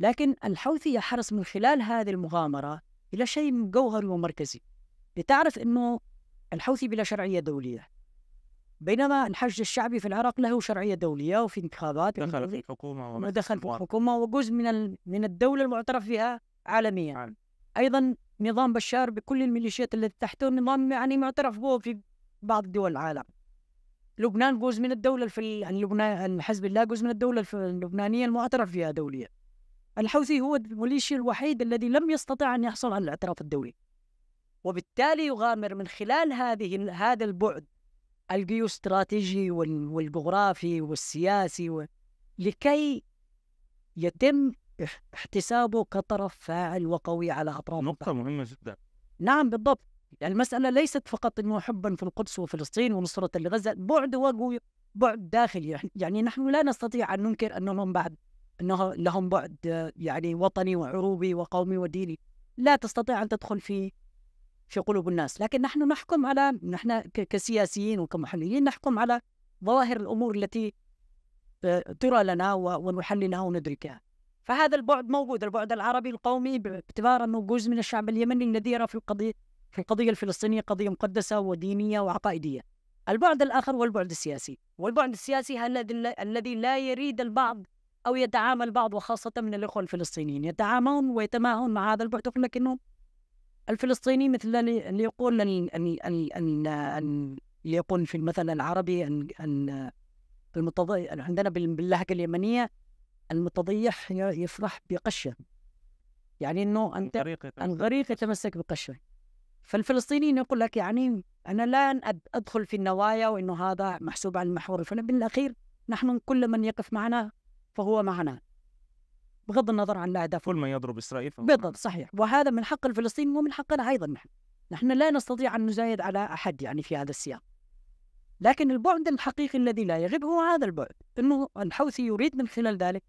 لكن الحوثي يحرص من خلال هذه المغامره الى شيء جوهري ومركزي لتعرف انه الحوثي بلا شرعيه دوليه بينما الحشد الشعبي في العراق له شرعيه دوليه وفي انتخابات دخل في الحكومه ودخل في الحكومه وجزء من من الدوله المعترف فيها عالميا عالم. ايضا نظام بشار بكل الميليشيات التي تحته نظام يعني معترف به في بعض دول العالم لبنان جزء من الدولة الف... يعني لبنان يعني حزب الله جزء من الدولة اللبنانية المعترف فيها دوليا الحوثي هو الميليشيا الوحيد الذي لم يستطع أن يحصل على الاعتراف الدولي وبالتالي يغامر من خلال هذه هذا البعد الجيوستراتيجي والجغرافي والسياسي و... لكي يتم احتسابه كطرف فاعل وقوي على أطراف نقطة مهمة جدا نعم بالضبط يعني المسألة ليست فقط أنه حبا في القدس وفلسطين ونصرة لغزة بعد وقوي بعد داخلي يعني نحن لا نستطيع أن ننكر أنهم بعد أنه لهم بعد يعني وطني وعروبي وقومي وديني لا تستطيع أن تدخل في في قلوب الناس لكن نحن نحكم على نحن كسياسيين وكمحللين نحكم على ظواهر الأمور التي آه، ترى لنا ونحللها وندركها فهذا البعد موجود البعد العربي القومي باعتبار أنه جزء من الشعب اليمني الذي يرى في القضية في القضية الفلسطينية قضية مقدسة ودينية وعقائدية البعد الآخر هو البعد السياسي والبعد السياسي الذي لا يريد البعض أو يتعامل البعض وخاصة من الإخوة الفلسطينيين يتعاملون ويتماهون مع هذا البعد ولكنهم الفلسطيني مثل أن يقول أن أن أن يقول في المثل العربي أن أن عندنا باللهجة اليمنية المتضيع يفرح بقشه يعني انه انت يتمسك. الغريق يتمسك بقشه فالفلسطينيين يقول لك يعني انا لا ادخل في النوايا وانه هذا محسوب على المحور الفلاني بالاخير نحن كل من يقف معنا فهو معنا بغض النظر عن الاهداف كل من يضرب اسرائيل بالضبط صحيح وهذا من حق الفلسطينيين ومن حقنا ايضا نحن نحن لا نستطيع ان نزايد على احد يعني في هذا السياق لكن البعد الحقيقي الذي لا يغيب هو هذا البعد انه الحوثي يريد من خلال ذلك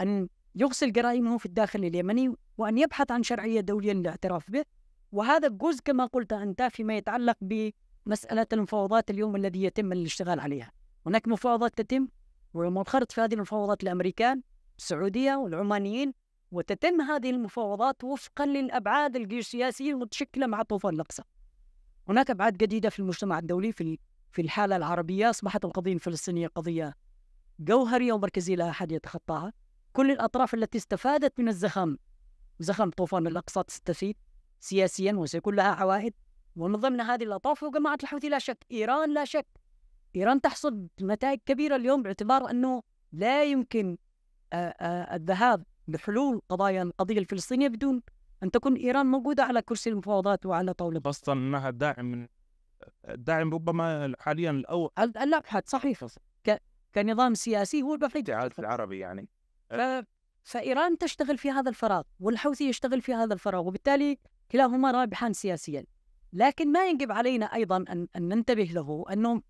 أن يغسل جرائمه في الداخل اليمني وأن يبحث عن شرعية دولية للاعتراف به وهذا جزء كما قلت أنت فيما يتعلق بمسألة المفاوضات اليوم الذي يتم الاشتغال عليها هناك مفاوضات تتم ومنخرط في هذه المفاوضات الأمريكان السعودية والعمانيين وتتم هذه المفاوضات وفقا للأبعاد الجيوسياسية المتشكلة مع طوفان الأقصى هناك أبعاد جديدة في المجتمع الدولي في في الحالة العربية أصبحت القضية الفلسطينية قضية جوهرية ومركزية لا أحد يتخطاها كل الأطراف التي استفادت من الزخم زخم طوفان الأقصى تستفيد سياسيا وسيكون لها عوائد ومن ضمن هذه الأطراف هو جماعة الحوثي لا شك إيران لا شك إيران تحصد نتائج كبيرة اليوم باعتبار أنه لا يمكن آه، آه، الذهاب لحلول قضايا القضية الفلسطينية بدون أن تكون إيران موجودة على كرسي المفاوضات وعلى طاولة خاصة أنها داعم الداعم ربما حاليا الأول الأبحث صحيح ك... كنظام سياسي هو الوحيد العربي يعني فايران تشتغل في هذا الفراغ والحوثي يشتغل في هذا الفراغ وبالتالي كلاهما رابحان سياسيا لكن ما يجب علينا ايضا ان, أن ننتبه له انه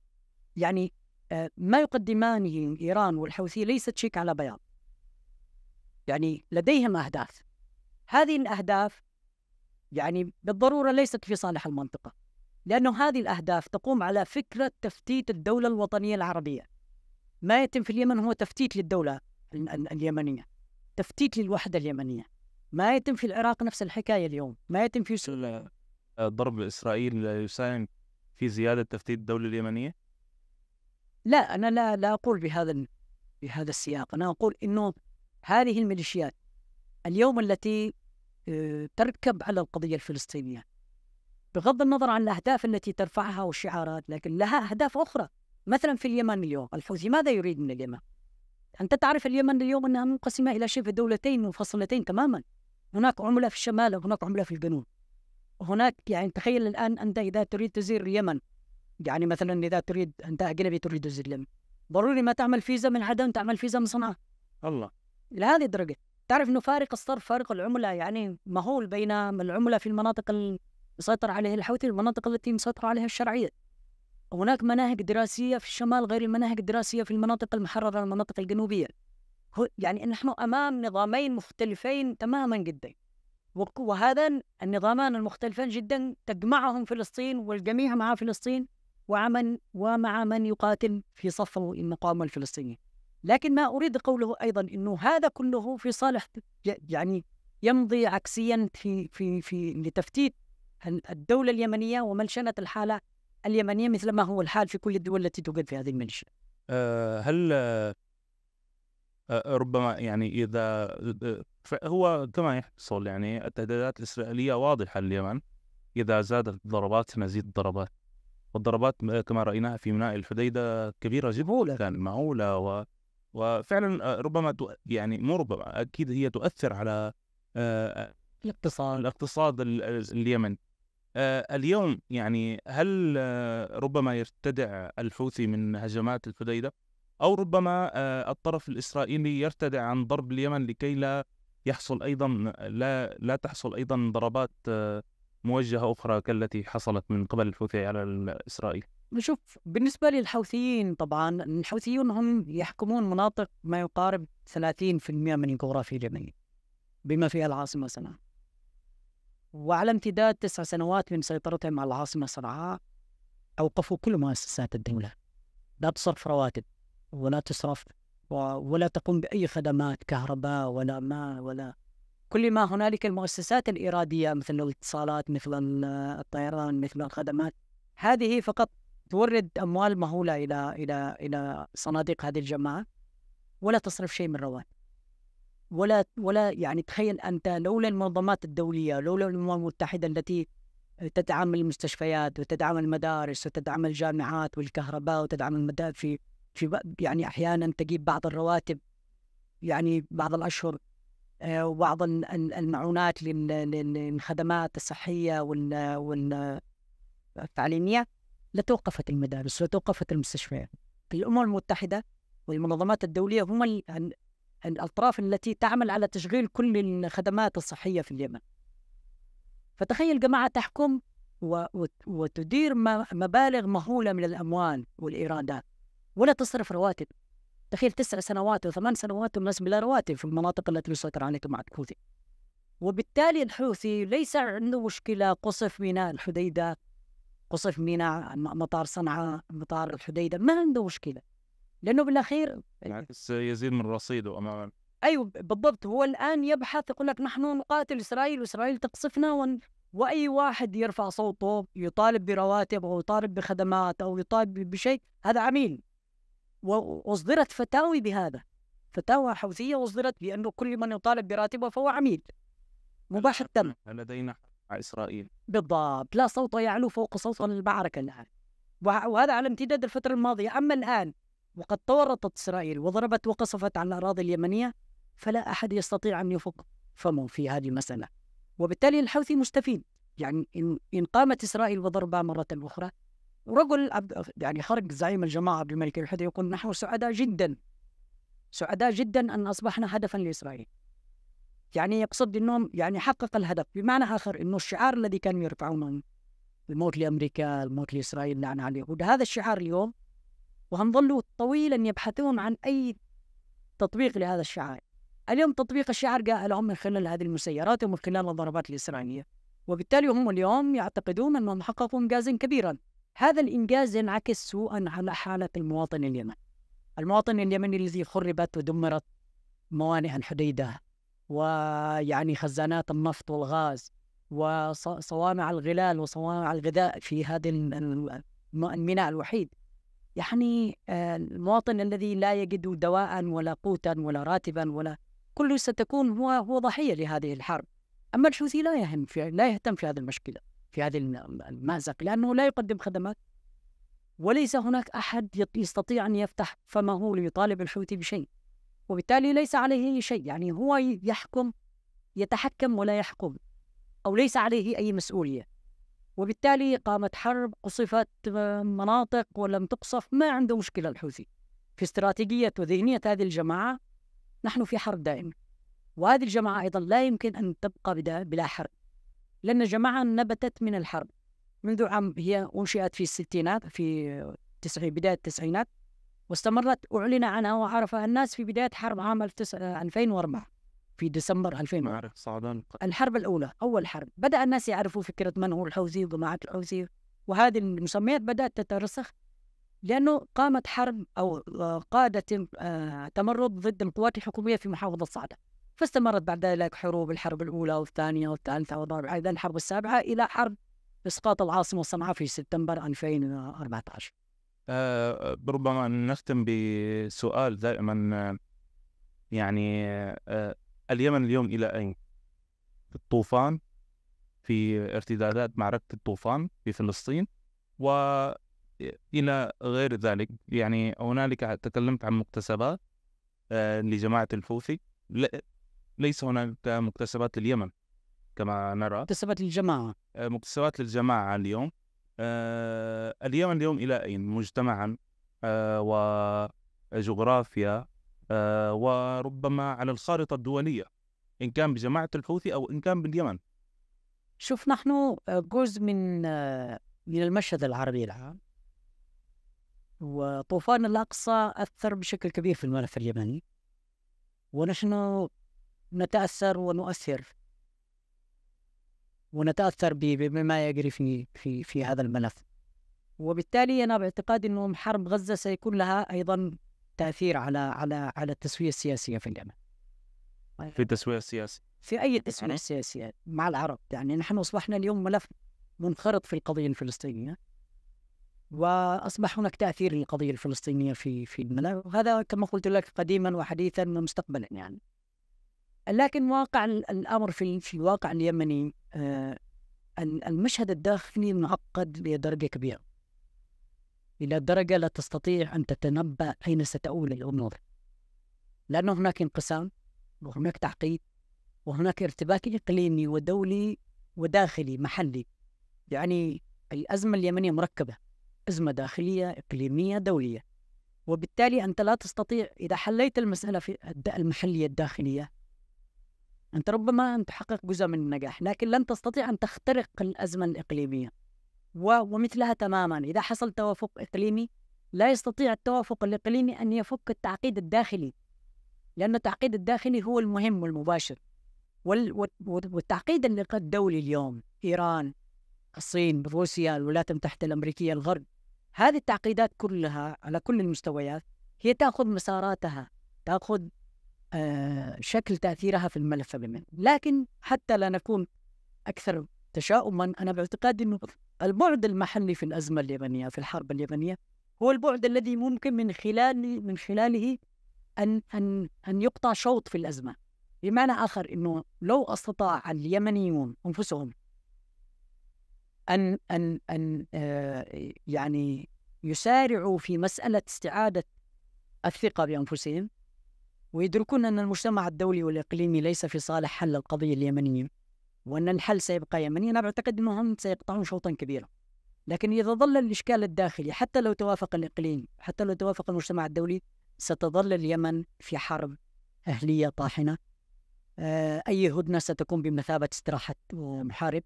يعني آه، ما يقدمانه ايران والحوثي ليست شيك على بياض يعني لديهم اهداف هذه الاهداف يعني بالضروره ليست في صالح المنطقه لانه هذه الاهداف تقوم على فكره تفتيت الدوله الوطنيه العربيه ما يتم في اليمن هو تفتيت للدوله اليمنيه تفتيت للوحده اليمنيه ما يتم في العراق نفس الحكايه اليوم ما يتم في سوريا ضرب اسرائيل يساهم في زياده تفتيت الدوله اليمنيه لا انا لا لا اقول بهذا بهذا السياق انا اقول انه هذه الميليشيات اليوم التي آه، تركب على القضيه الفلسطينيه بغض النظر عن الاهداف التي ترفعها والشعارات لكن لها اهداف اخرى مثلا في اليمن اليوم الحوثي ماذا يريد من اليمن أنت تعرف اليمن اليوم أنها منقسمة إلى شبه دولتين منفصلتين تماما هناك عملة في الشمال وهناك عملة في الجنوب هناك يعني تخيل الآن أنت إذا تريد تزير اليمن يعني مثلا إذا تريد أنت أجنبي تريد تزير اليمن ضروري ما تعمل فيزا من عدن تعمل فيزا من صنعاء الله إلى هذه الدرجة تعرف أنه فارق الصرف فارق العملة يعني مهول بين العملة في المناطق المسيطر عليها الحوثي والمناطق التي مسيطر عليها الشرعية هناك مناهج دراسية في الشمال غير المناهج الدراسية في المناطق المحررة المناطق الجنوبية يعني نحن أمام نظامين مختلفين تماما جدا وهذا النظامان المختلفين جدا تجمعهم فلسطين والجميع مع فلسطين وعمن ومع من يقاتل في صف المقاومة الفلسطينية لكن ما أريد قوله أيضا أنه هذا كله في صالح يعني يمضي عكسيا في في في لتفتيت الدولة اليمنية وملشنة الحالة اليمنيه مثل ما هو الحال في كل الدول التي توجد في هذه الميليشيا. أه هل آه،, أه ربما يعني اذا آه، آه، هو كما يحصل يعني التهديدات الاسرائيليه واضحه لليمن اذا زادت الضربات سنزيد الضربات والضربات كما رايناها في ميناء الحديده كبيره جدا معولة. كان معوله و... وفعلا ربما ت... يعني مو ربما اكيد هي تؤثر على الاقتصاد الاقتصاد اليمني آه، اليوم يعني هل آه، ربما يرتدع الحوثي من هجمات الحديده او ربما آه، الطرف الاسرائيلي يرتدع عن ضرب اليمن لكي لا يحصل ايضا لا لا تحصل ايضا ضربات موجهه اخرى كالتي حصلت من قبل الحوثي على اسرائيل. شوف بالنسبه للحوثيين طبعا الحوثيون هم يحكمون مناطق ما يقارب 30% من الجغرافيا اليمنيه بما فيها العاصمه سنة وعلى امتداد تسع سنوات من سيطرتهم على العاصمة صنعاء أوقفوا كل مؤسسات الدولة لا تصرف رواتب ولا تصرف ولا تقوم بأي خدمات كهرباء ولا ماء ولا كل ما هنالك المؤسسات الإرادية مثل الاتصالات مثل الطيران مثل الخدمات هذه فقط تورد أموال مهولة إلى إلى إلى صناديق هذه الجماعة ولا تصرف شيء من رواتب ولا ولا يعني تخيل انت لولا المنظمات الدوليه لولا الامم المتحده التي تدعم المستشفيات وتدعم المدارس وتدعم الجامعات والكهرباء وتدعم المدافع في يعني احيانا تجيب بعض الرواتب يعني بعض الاشهر آه، وبعض المعونات للخدمات الصحيه والتعليميه لتوقفت المدارس وتوقفت المستشفيات. الامم المتحده والمنظمات الدوليه هم الأطراف التي تعمل على تشغيل كل الخدمات الصحية في اليمن فتخيل جماعة تحكم وتدير مبالغ مهولة من الأموال والإيرادات ولا تصرف رواتب تخيل تسع سنوات وثمان سنوات الناس بلا رواتب في المناطق التي يسيطر عليها مع الحوثي وبالتالي الحوثي ليس عنده مشكلة قصف ميناء الحديدة قصف ميناء مطار صنعاء مطار الحديدة ما عنده مشكلة لانه بالاخير بالعكس آه، يزيد من رصيده امام ايوه بالضبط هو الان يبحث يقول لك نحن نقاتل اسرائيل واسرائيل تقصفنا ون... واي واحد يرفع صوته يطالب برواتب او يطالب بخدمات او يطالب بشيء هذا عميل واصدرت فتاوي بهذا فتاوى حوثيه اصدرت بانه كل من يطالب براتبه فهو عميل مباشرة لدينا مع اسرائيل بالضبط لا صوت يعلو فوق صوت المعركه الان وهذا على امتداد الفتره الماضيه اما الان وقد تورطت إسرائيل وضربت وقصفت على الأراضي اليمنية فلا أحد يستطيع أن يفك فمه في هذه المسألة وبالتالي الحوثي مستفيد يعني إن, إن قامت إسرائيل وضربها مرة أخرى رجل يعني خرج زعيم الجماعة عبد الملك الحوثي يقول نحن سعداء جدا سعداء جدا أن أصبحنا هدفا لإسرائيل يعني يقصد أنهم يعني حقق الهدف بمعنى آخر أنه الشعار الذي كانوا يرفعونه الموت لأمريكا الموت لإسرائيل لعن على اليهود هذا الشعار اليوم وهنظلوا طويلا يبحثون عن أي تطبيق لهذا الشعار اليوم تطبيق الشعار جاء لهم من خلال هذه المسيرات ومن خلال الضربات الإسرائيلية وبالتالي هم اليوم يعتقدون أنهم حققوا إنجازا كبيرا هذا الإنجاز ينعكس سوءا على حالة المواطن اليمني المواطن اليمني الذي خربت ودمرت موانئ الحديدة ويعني خزانات النفط والغاز وصوامع الغلال وصوامع الغذاء في هذا الميناء الوحيد يعني آه، المواطن الذي لا يجد دواء ولا قوتا ولا راتبا ولا كله ستكون هو هو ضحيه لهذه الحرب اما الحوثي لا يهم في لا يهتم في هذه المشكله في هذه المازق لانه لا يقدم خدمات وليس هناك احد يستطيع ان يفتح فمه ليطالب الحوثي بشيء وبالتالي ليس عليه اي شيء يعني هو يحكم يتحكم ولا يحكم او ليس عليه اي مسؤوليه وبالتالي قامت حرب قصفت مناطق ولم تقصف ما عنده مشكلة الحوثي في استراتيجية وذهنية هذه الجماعة نحن في حرب دائمة وهذه الجماعة أيضا لا يمكن أن تبقى بلا حرب لأن الجماعة نبتت من الحرب منذ عام هي أنشئت في الستينات في تسعي بداية التسعينات واستمرت أعلن عنها وعرفها الناس في بداية حرب عام 2004 في ديسمبر 2000 صعدان الحرب الأولى أول حرب بدأ الناس يعرفوا فكرة من هو الحوثي وجماعة الحوثي وهذه المسميات بدأت تترسخ لأنه قامت حرب أو آه، قادة آه، تمرد ضد القوات الحكومية في محافظة صعدة فاستمرت بعد ذلك حروب الحرب الأولى والثانية والثالثة والرابعة إلى الحرب السابعة إلى حرب إسقاط العاصمة صنعاء في سبتمبر 2014 آه،, أه ربما نختم بسؤال دائما يعني اليمن اليوم إلى أين؟ في الطوفان في ارتدادات معركة الطوفان في فلسطين وإلى غير ذلك يعني هنالك تكلمت عن مكتسبات آه، لجماعة الحوثي ليس هناك مكتسبات لليمن كما نرى مكتسبات للجماعة آه، مكتسبات للجماعة اليوم آه، اليمن اليوم إلى أين مجتمعا وجغرافيا آه، وربما على الخارطة الدولية إن كان بجماعة الحوثي أو إن كان باليمن شوف نحن آه، جزء من آه، من المشهد العربي العام وطوفان الأقصى أثر بشكل كبير في الملف اليمني ونحن نتأثر ونؤثر ونتأثر بما يجري في في في هذا الملف وبالتالي أنا باعتقادي أنه حرب غزة سيكون لها أيضا تاثير على على على التسويه السياسيه في اليمن. في التسويه السياسي في اي تسويه سياسيه مع العرب يعني نحن اصبحنا اليوم ملف منخرط في القضيه الفلسطينيه واصبح هناك تاثير للقضيه الفلسطينيه في في الملف وهذا كما قلت لك قديما وحديثا ومستقبلا يعني. لكن واقع الامر في في الواقع اليمني آه، المشهد الداخلي معقد بدرجه كبيره. إلى درجة لا تستطيع أن تتنبأ أين ستؤول الأمور لأن هناك انقسام وهناك تعقيد وهناك ارتباك إقليمي ودولي وداخلي محلي يعني الأزمة اليمنية مركبة أزمة داخلية إقليمية دولية وبالتالي أنت لا تستطيع إذا حليت المسألة في المحلية الداخلية أنت ربما أن تحقق جزء من النجاح لكن لن تستطيع أن تخترق الأزمة الإقليمية ومثلها تماما إذا حصل توافق إقليمي لا يستطيع التوافق الإقليمي أن يفك التعقيد الداخلي لأن التعقيد الداخلي هو المهم والمباشر والتعقيد الدولي اليوم إيران الصين روسيا الولايات المتحدة الأمريكية الغرب هذه التعقيدات كلها على كل المستويات هي تأخذ مساراتها تأخذ آه، شكل تأثيرها في الملف بمن لكن حتى لا نكون أكثر تشاؤما أنا باعتقادي أنه البعد المحلي في الأزمة اليمنية في الحرب اليمنية هو البعد الذي ممكن من خلال من خلاله أن أن أن يقطع شوط في الأزمة بمعنى آخر أنه لو استطاع اليمنيون أنفسهم أن أن أن آه يعني يسارعوا في مسألة استعادة الثقة بأنفسهم ويدركون أن المجتمع الدولي والإقليمي ليس في صالح حل القضية اليمنية وأن الحل سيبقى يمني أنا بعتقد أنهم سيقطعون شوطا كبيرا لكن إذا ظل الإشكال الداخلي حتى لو توافق الإقليم حتى لو توافق المجتمع الدولي ستظل اليمن في حرب أهلية طاحنة آه، أي هدنة ستكون بمثابة استراحة محارب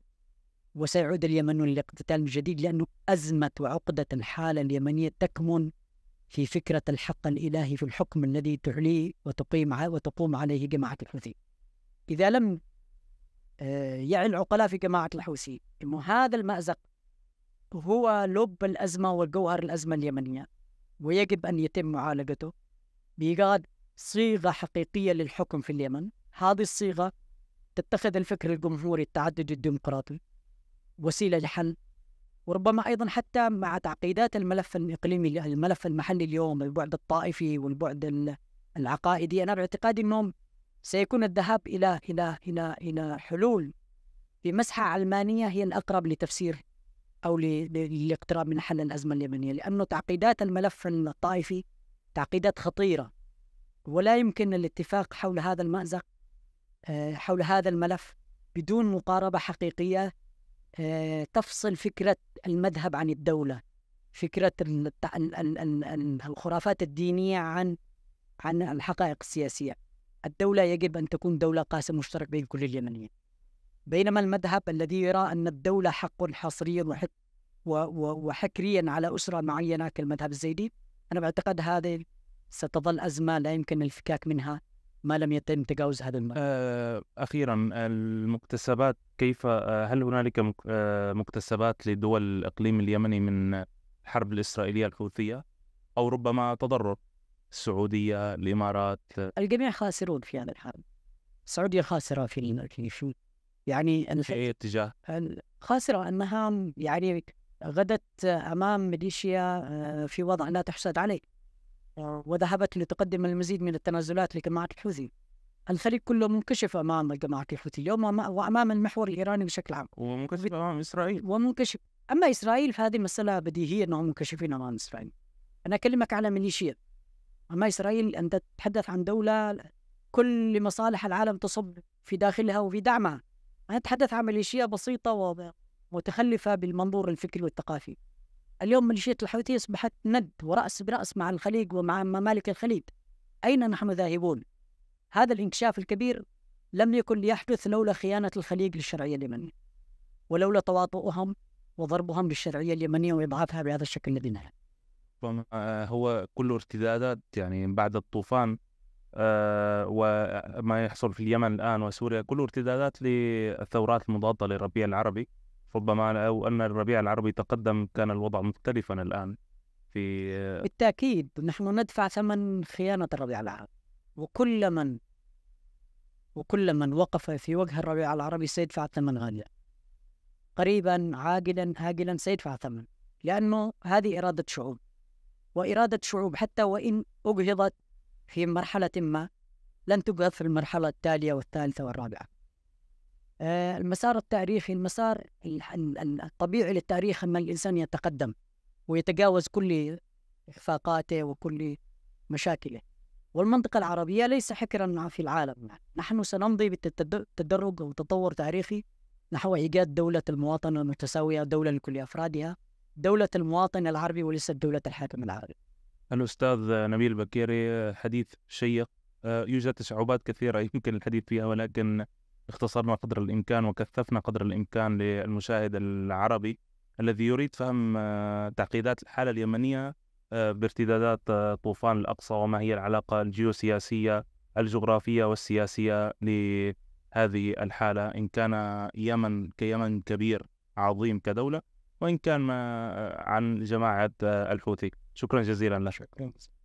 وسيعود اليمن للاقتتال من جديد لانه أزمة وعقدة الحالة اليمنية تكمن في فكرة الحق الإلهي في الحكم الذي تعليه وتقيم وتقوم عليه جماعة الحوثي إذا لم آه، يعني العقلاء في جماعة الحوثي إنه هذا المأزق هو لب الأزمة وجوهر الأزمة اليمنية ويجب أن يتم معالجته بإيجاد صيغة حقيقية للحكم في اليمن هذه الصيغة تتخذ الفكر الجمهوري التعدد الديمقراطي وسيلة لحل وربما أيضا حتى مع تعقيدات الملف الإقليمي الملف المحلي اليوم البعد الطائفي والبعد العقائدي أنا باعتقادي أنهم سيكون الذهاب إلى إلى إلى إلى حلول في مسحة علمانية هي الأقرب لتفسير أو للاقتراب من حل الأزمة اليمنية لأنه تعقيدات الملف الطائفي تعقيدات خطيرة ولا يمكن الاتفاق حول هذا المأزق آه، حول هذا الملف بدون مقاربة حقيقية آه، تفصل فكرة المذهب عن الدولة فكرة الخرافات الدينية عن عن الحقائق السياسية الدولة يجب أن تكون دولة قاسم مشترك بين كل اليمنيين بينما المذهب الذي يرى أن الدولة حق حصريا وحق وحكريا على أسرة معينة كالمذهب الزيدي أنا أعتقد هذه ستظل أزمة لا يمكن الفكاك منها ما لم يتم تجاوز هذا المرحلة آه، أخيرا المكتسبات كيف آه، هل هنالك آه، مكتسبات لدول الإقليم اليمني من الحرب الإسرائيلية الحوثية أو ربما تضرر السعوديه الامارات الجميع خاسرون في هذا الحرب السعوديه خاسره في شو يعني في اي اتجاه؟ خاسره انها يعني غدت امام ميليشيا آه، في وضع لا تحسد عليه آه. وذهبت لتقدم المزيد من التنازلات لجماعه الحوثي الخليج كله منكشف امام جماعه الحوثي اليوم وامام المحور الايراني بشكل عام ومنكشف امام اسرائيل ومنكشف اما اسرائيل فهذه مساله بديهيه انهم منكشفين امام اسرائيل انا اكلمك على ميليشيا أما إسرائيل أنت تتحدث عن دولة كل مصالح العالم تصب في داخلها وفي دعمها أنا أتحدث عن ميليشيا بسيطة ومتخلفة بالمنظور الفكري والثقافي اليوم ميليشيا الحوثي أصبحت ند ورأس برأس مع الخليج ومع ممالك الخليج أين نحن ذاهبون؟ هذا الانكشاف الكبير لم يكن ليحدث لولا خيانة الخليج للشرعية اليمنية ولولا تواطؤهم وضربهم للشرعية اليمنية وإضعافها بهذا الشكل الذي نراه آه، هو كله ارتدادات يعني بعد الطوفان آه، وما يحصل في اليمن الآن وسوريا كله ارتدادات للثورات المضادة للربيع العربي ربما أو أن الربيع العربي تقدم كان الوضع مختلفا الآن في آه، بالتأكيد نحن ندفع ثمن خيانة الربيع العربي وكل من وكل من وقف في وجه الربيع العربي سيدفع ثمن غاليا قريبا عاجلا هاجلا سيدفع ثمن لأنه هذه إرادة شعوب وإرادة شعوب حتى وإن أجهضت في مرحلة ما لن تجهض في المرحلة التالية والثالثة والرابعة آه، المسار التاريخي المسار الطبيعي للتاريخ أن الإنسان يتقدم ويتجاوز كل إخفاقاته وكل مشاكله والمنطقة العربية ليس حكرا في العالم نحن سنمضي بالتدرج وتطور تاريخي نحو إيجاد دولة المواطنة المتساوية دولة لكل أفرادها دولة المواطن العربي وليس دولة الحاكم العربي الأستاذ نبيل بكيري حديث شيق آه، يوجد تشعبات كثيرة يمكن الحديث فيها ولكن اختصرنا قدر الإمكان وكثفنا قدر الإمكان للمشاهد العربي الذي يريد فهم آه، تعقيدات الحالة اليمنية آه، بارتدادات طوفان الأقصى وما هي العلاقة الجيوسياسية الجغرافية والسياسية لهذه الحالة إن كان يمن كيمن كبير عظيم كدولة وإن كان عن جماعة الحوثي شكرا جزيلا لك